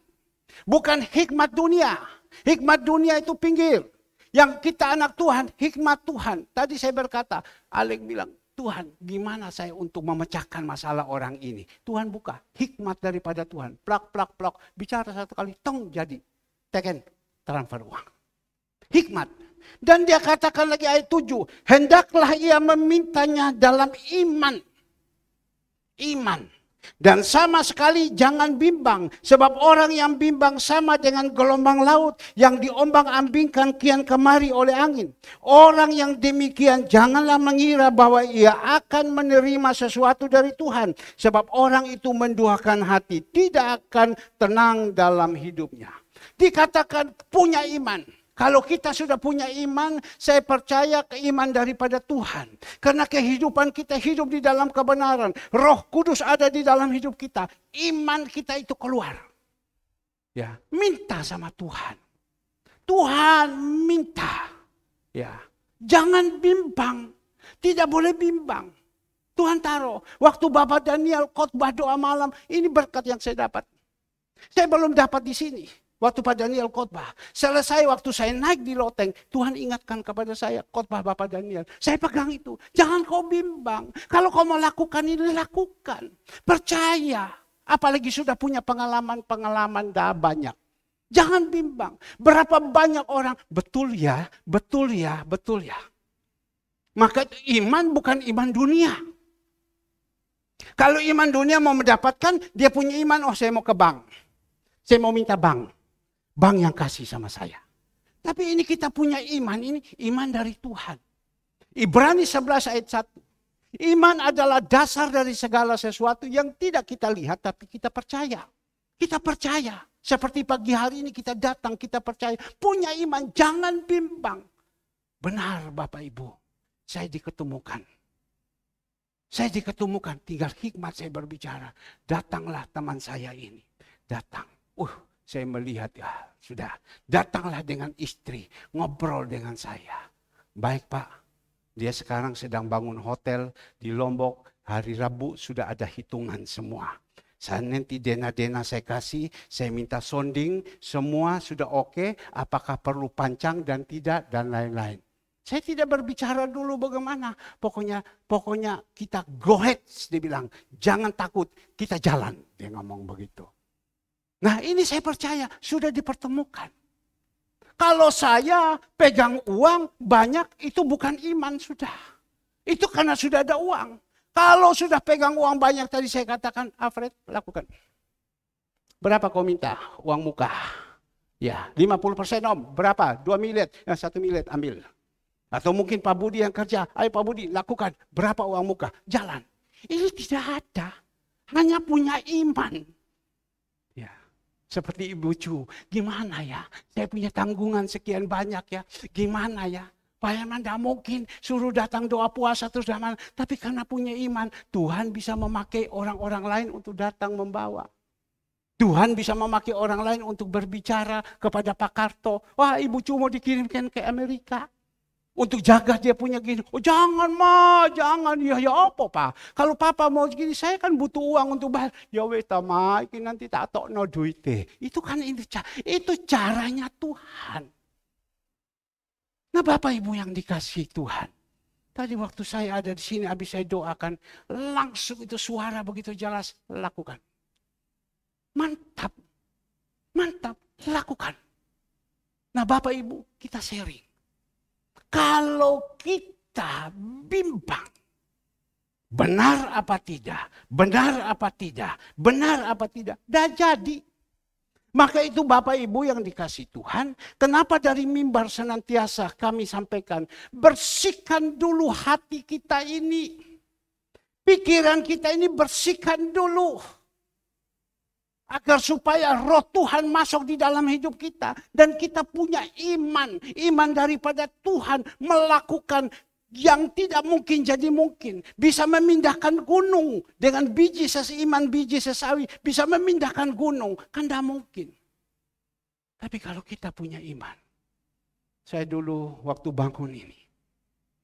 Bukan hikmat dunia. Hikmat dunia itu pinggir. Yang kita anak Tuhan, hikmat Tuhan. Tadi saya berkata, Alek bilang, Tuhan gimana saya untuk memecahkan masalah orang ini. Tuhan buka hikmat daripada Tuhan. Plak, plak, plak. Bicara satu kali, tong jadi. Teken, transfer uang. Hikmat. Dan dia katakan lagi ayat 7. Hendaklah ia memintanya dalam iman. Iman. Dan sama sekali jangan bimbang, sebab orang yang bimbang sama dengan gelombang laut yang diombang-ambingkan kian kemari oleh angin. Orang yang demikian janganlah mengira bahwa ia akan menerima sesuatu dari Tuhan, sebab orang itu menduakan hati, tidak akan tenang dalam hidupnya. Dikatakan punya iman, kalau kita sudah punya iman, saya percaya keiman daripada Tuhan. Karena kehidupan kita hidup di dalam kebenaran. Roh Kudus ada di dalam hidup kita. Iman kita itu keluar. Ya, minta sama Tuhan. Tuhan minta. Ya. Jangan bimbang. Tidak boleh bimbang. Tuhan taruh. Waktu Bapak Daniel khotbah doa malam, ini berkat yang saya dapat. Saya belum dapat di sini. Waktu Pak Daniel khotbah, selesai waktu saya naik di loteng, Tuhan ingatkan kepada saya khotbah Bapak Daniel. Saya pegang itu. Jangan kau bimbang. Kalau kau mau lakukan ini lakukan. Percaya. Apalagi sudah punya pengalaman-pengalaman dah banyak. Jangan bimbang. Berapa banyak orang betul ya, betul ya, betul ya. Maka iman bukan iman dunia. Kalau iman dunia mau mendapatkan, dia punya iman, oh saya mau ke bank. Saya mau minta bank bank yang kasih sama saya. Tapi ini kita punya iman, ini iman dari Tuhan. Ibrani 11 ayat 1. Iman adalah dasar dari segala sesuatu yang tidak kita lihat tapi kita percaya. Kita percaya. Seperti pagi hari ini kita datang, kita percaya. Punya iman, jangan bimbang. Benar Bapak Ibu, saya diketemukan. Saya diketemukan, tinggal hikmat saya berbicara. Datanglah teman saya ini. Datang. Uh, saya melihat ya sudah datanglah dengan istri ngobrol dengan saya. Baik pak, dia sekarang sedang bangun hotel di Lombok. Hari Rabu sudah ada hitungan semua. Saya nanti dena-dena saya kasih, saya minta sonding, semua sudah oke, okay, apakah perlu pancang dan tidak dan lain-lain. Saya tidak berbicara dulu bagaimana. Pokoknya pokoknya kita go ahead, dia bilang. Jangan takut, kita jalan. Dia ngomong begitu. Nah ini saya percaya sudah dipertemukan. Kalau saya pegang uang banyak itu bukan iman sudah. Itu karena sudah ada uang. Kalau sudah pegang uang banyak tadi saya katakan, Alfred lakukan. Berapa kau minta uang muka? Ya, 50 persen om. Berapa? 2 miliar. yang 1 miliar ambil. Atau mungkin Pak Budi yang kerja. Ayo Pak Budi lakukan. Berapa uang muka? Jalan. Ini tidak ada. Hanya punya iman. Seperti ibu cu, gimana ya? Saya punya tanggungan sekian banyak ya. Gimana ya? Pak Herman tidak mungkin suruh datang doa puasa terus zaman Tapi karena punya iman, Tuhan bisa memakai orang-orang lain untuk datang membawa. Tuhan bisa memakai orang lain untuk berbicara kepada Pak Karto. Wah ibu mau dikirimkan ke Amerika. Untuk jaga dia punya gini. Oh jangan ma, jangan. Ya ya apa pak? Kalau papa mau gini saya kan butuh uang untuk bayar. Ya weta ma, ini nanti tak tok no duit Itu kan itu, itu caranya Tuhan. Nah Bapak Ibu yang dikasih Tuhan. Tadi waktu saya ada di sini, habis saya doakan, langsung itu suara begitu jelas, lakukan. Mantap, mantap, lakukan. Nah Bapak Ibu, kita sharing. Kalau kita bimbang, benar apa tidak, benar apa tidak, benar apa tidak, dah jadi. Maka itu Bapak Ibu yang dikasih Tuhan, kenapa dari mimbar senantiasa kami sampaikan, bersihkan dulu hati kita ini. Pikiran kita ini bersihkan dulu agar supaya roh Tuhan masuk di dalam hidup kita dan kita punya iman, iman daripada Tuhan melakukan yang tidak mungkin jadi mungkin, bisa memindahkan gunung dengan biji sesiman biji sesawi, bisa memindahkan gunung, kan tidak mungkin. Tapi kalau kita punya iman, saya dulu waktu bangun ini,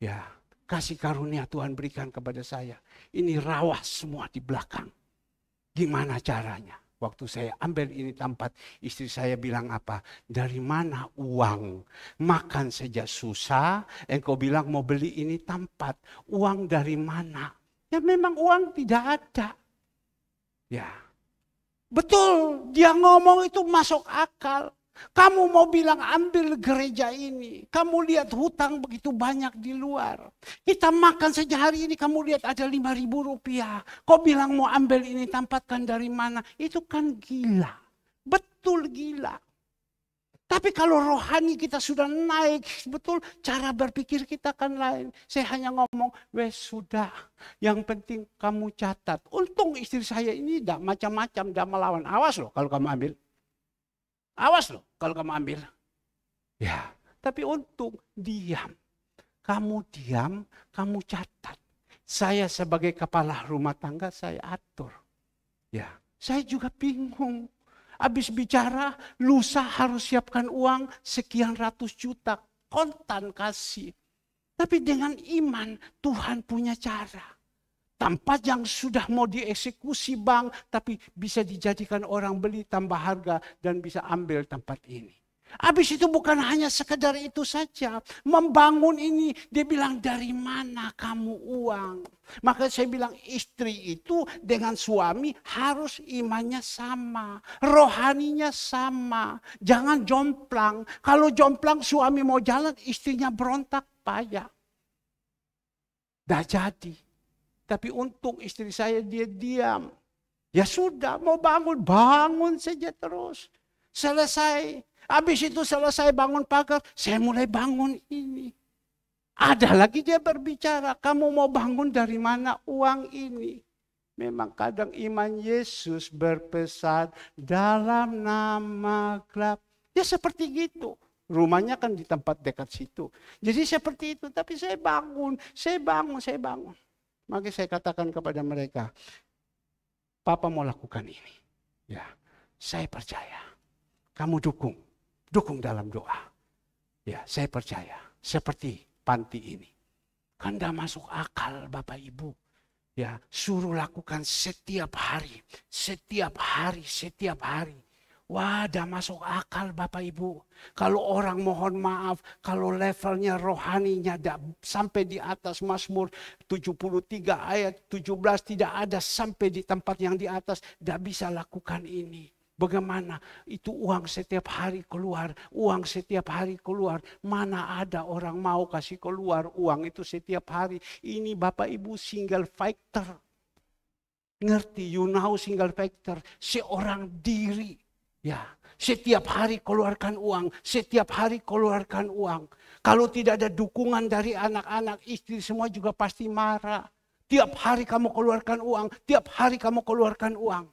ya kasih karunia Tuhan berikan kepada saya, ini rawas semua di belakang. Gimana caranya? Waktu saya ambil ini tempat, istri saya bilang apa? Dari mana uang? Makan saja susah, engkau bilang mau beli ini tempat. Uang dari mana? Ya memang uang tidak ada. Ya, betul dia ngomong itu masuk akal. Kamu mau bilang ambil gereja ini. Kamu lihat hutang begitu banyak di luar. Kita makan saja hari ini kamu lihat ada lima ribu rupiah. Kau bilang mau ambil ini tampatkan dari mana. Itu kan gila. Betul gila. Tapi kalau rohani kita sudah naik, betul cara berpikir kita kan lain. Saya hanya ngomong, wes sudah. Yang penting kamu catat. Untung istri saya ini tidak macam-macam, tidak melawan. Awas loh kalau kamu ambil. Awas loh kalau kamu ambil. Ya, tapi untung diam. Kamu diam, kamu catat. Saya sebagai kepala rumah tangga saya atur. Ya, saya juga bingung. Habis bicara, lusa harus siapkan uang sekian ratus juta kontan kasih. Tapi dengan iman Tuhan punya cara. Tempat yang sudah mau dieksekusi bank, tapi bisa dijadikan orang beli tambah harga dan bisa ambil tempat ini. Habis itu bukan hanya sekedar itu saja. Membangun ini, dia bilang dari mana kamu uang? Maka saya bilang istri itu dengan suami harus imannya sama. Rohaninya sama. Jangan jomplang. Kalau jomplang suami mau jalan, istrinya berontak payah. Dah jadi. Tapi untung istri saya dia diam. Ya sudah, mau bangun, bangun saja terus. Selesai. Habis itu selesai bangun pagar, saya mulai bangun ini. Ada lagi dia berbicara, kamu mau bangun dari mana uang ini? Memang kadang iman Yesus berpesan dalam nama gelap. Ya seperti gitu. Rumahnya kan di tempat dekat situ. Jadi seperti itu, tapi saya bangun, saya bangun, saya bangun. Maka saya katakan kepada mereka, Papa mau lakukan ini. Ya, saya percaya. Kamu dukung, dukung dalam doa. Ya, saya percaya. Seperti panti ini. Kan dah masuk akal Bapak Ibu. Ya, suruh lakukan setiap hari, setiap hari, setiap hari. Wah, dah masuk akal Bapak Ibu. Kalau orang mohon maaf, kalau levelnya rohaninya dah sampai di atas Mazmur 73 ayat 17 tidak ada sampai di tempat yang di atas, dah bisa lakukan ini. Bagaimana itu uang setiap hari keluar, uang setiap hari keluar. Mana ada orang mau kasih keluar uang itu setiap hari. Ini Bapak Ibu single factor. Ngerti, you know single factor. Seorang diri Ya, setiap hari keluarkan uang, setiap hari keluarkan uang. Kalau tidak ada dukungan dari anak-anak, istri semua juga pasti marah. Tiap hari kamu keluarkan uang, tiap hari kamu keluarkan uang.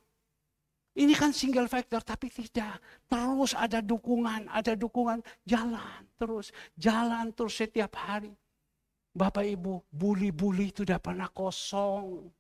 Ini kan single factor, tapi tidak. Terus ada dukungan, ada dukungan. Jalan terus, jalan terus setiap hari. Bapak Ibu, buli-buli itu tidak pernah kosong.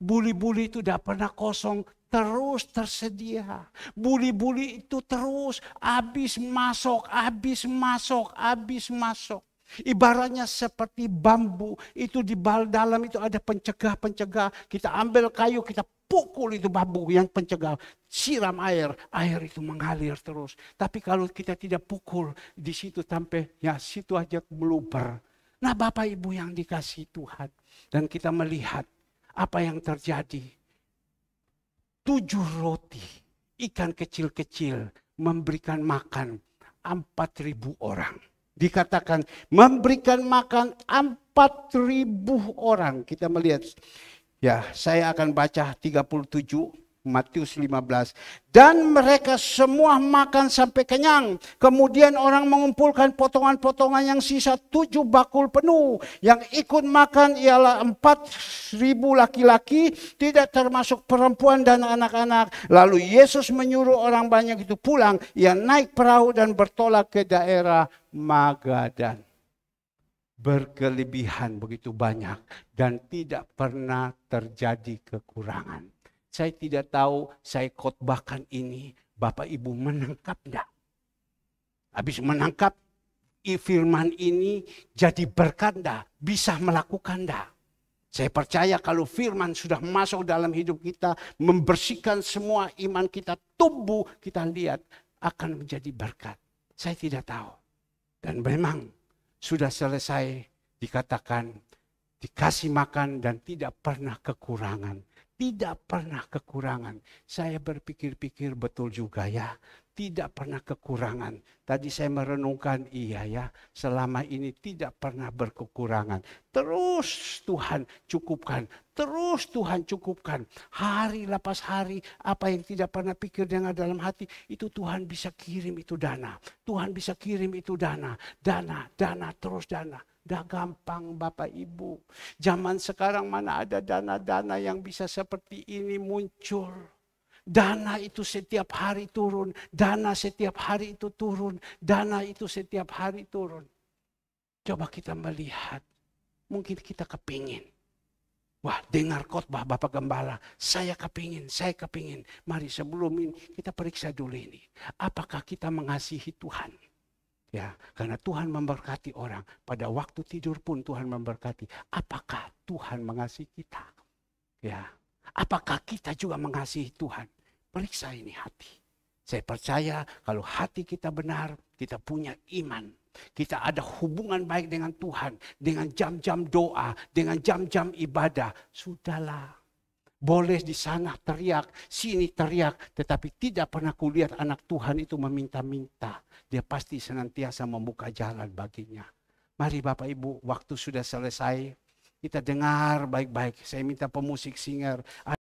buli-buli itu tidak pernah kosong terus tersedia. Buli-buli itu terus habis masuk, habis masuk, habis masuk. Ibaratnya seperti bambu, itu di dalam itu ada pencegah-pencegah. Kita ambil kayu, kita pukul itu bambu yang pencegah. Siram air, air itu mengalir terus. Tapi kalau kita tidak pukul, di situ sampai ya situ aja meluber. Nah Bapak Ibu yang dikasih Tuhan. Dan kita melihat apa yang terjadi tujuh roti, ikan kecil-kecil memberikan makan empat ribu orang. Dikatakan memberikan makan empat ribu orang. Kita melihat, ya saya akan baca 37 Matius 15. Dan mereka semua makan sampai kenyang. Kemudian orang mengumpulkan potongan-potongan yang sisa tujuh bakul penuh. Yang ikut makan ialah empat ribu laki-laki, tidak termasuk perempuan dan anak-anak. Lalu Yesus menyuruh orang banyak itu pulang. Ia naik perahu dan bertolak ke daerah Magadan. Berkelebihan begitu banyak dan tidak pernah terjadi kekurangan saya tidak tahu saya khotbahkan ini, Bapak Ibu menangkap enggak? Habis menangkap firman ini jadi berkat enggak? Bisa melakukan enggak? Saya percaya kalau firman sudah masuk dalam hidup kita, membersihkan semua iman kita, tumbuh, kita lihat akan menjadi berkat. Saya tidak tahu. Dan memang sudah selesai dikatakan dikasih makan dan tidak pernah kekurangan. Tidak pernah kekurangan. Saya berpikir-pikir betul juga ya. Tidak pernah kekurangan. Tadi saya merenungkan, iya ya, selama ini tidak pernah berkekurangan. Terus Tuhan cukupkan, terus Tuhan cukupkan. Hari lepas hari, apa yang tidak pernah pikir dengan dalam hati, itu Tuhan bisa kirim itu dana. Tuhan bisa kirim itu dana, dana, dana, terus dana. Gak gampang Bapak Ibu. Zaman sekarang mana ada dana-dana yang bisa seperti ini muncul. Dana itu setiap hari turun, dana setiap hari itu turun, dana itu setiap hari turun. Coba kita melihat, mungkin kita kepingin. Wah, dengar khotbah Bapak Gembala. Saya kepingin, saya kepingin. Mari sebelum ini kita periksa dulu ini. Apakah kita mengasihi Tuhan? Ya, karena Tuhan memberkati orang. Pada waktu tidur pun Tuhan memberkati. Apakah Tuhan mengasihi kita? Ya. Apakah kita juga mengasihi Tuhan? Periksa ini hati. Saya percaya kalau hati kita benar, kita punya iman. Kita ada hubungan baik dengan Tuhan, dengan jam-jam doa, dengan jam-jam ibadah. Sudahlah, boleh di sana teriak, sini teriak, tetapi tidak pernah kulihat anak Tuhan itu meminta-minta. Dia pasti senantiasa membuka jalan baginya. Mari Bapak Ibu, waktu sudah selesai. Kita dengar baik-baik. Saya minta pemusik singer.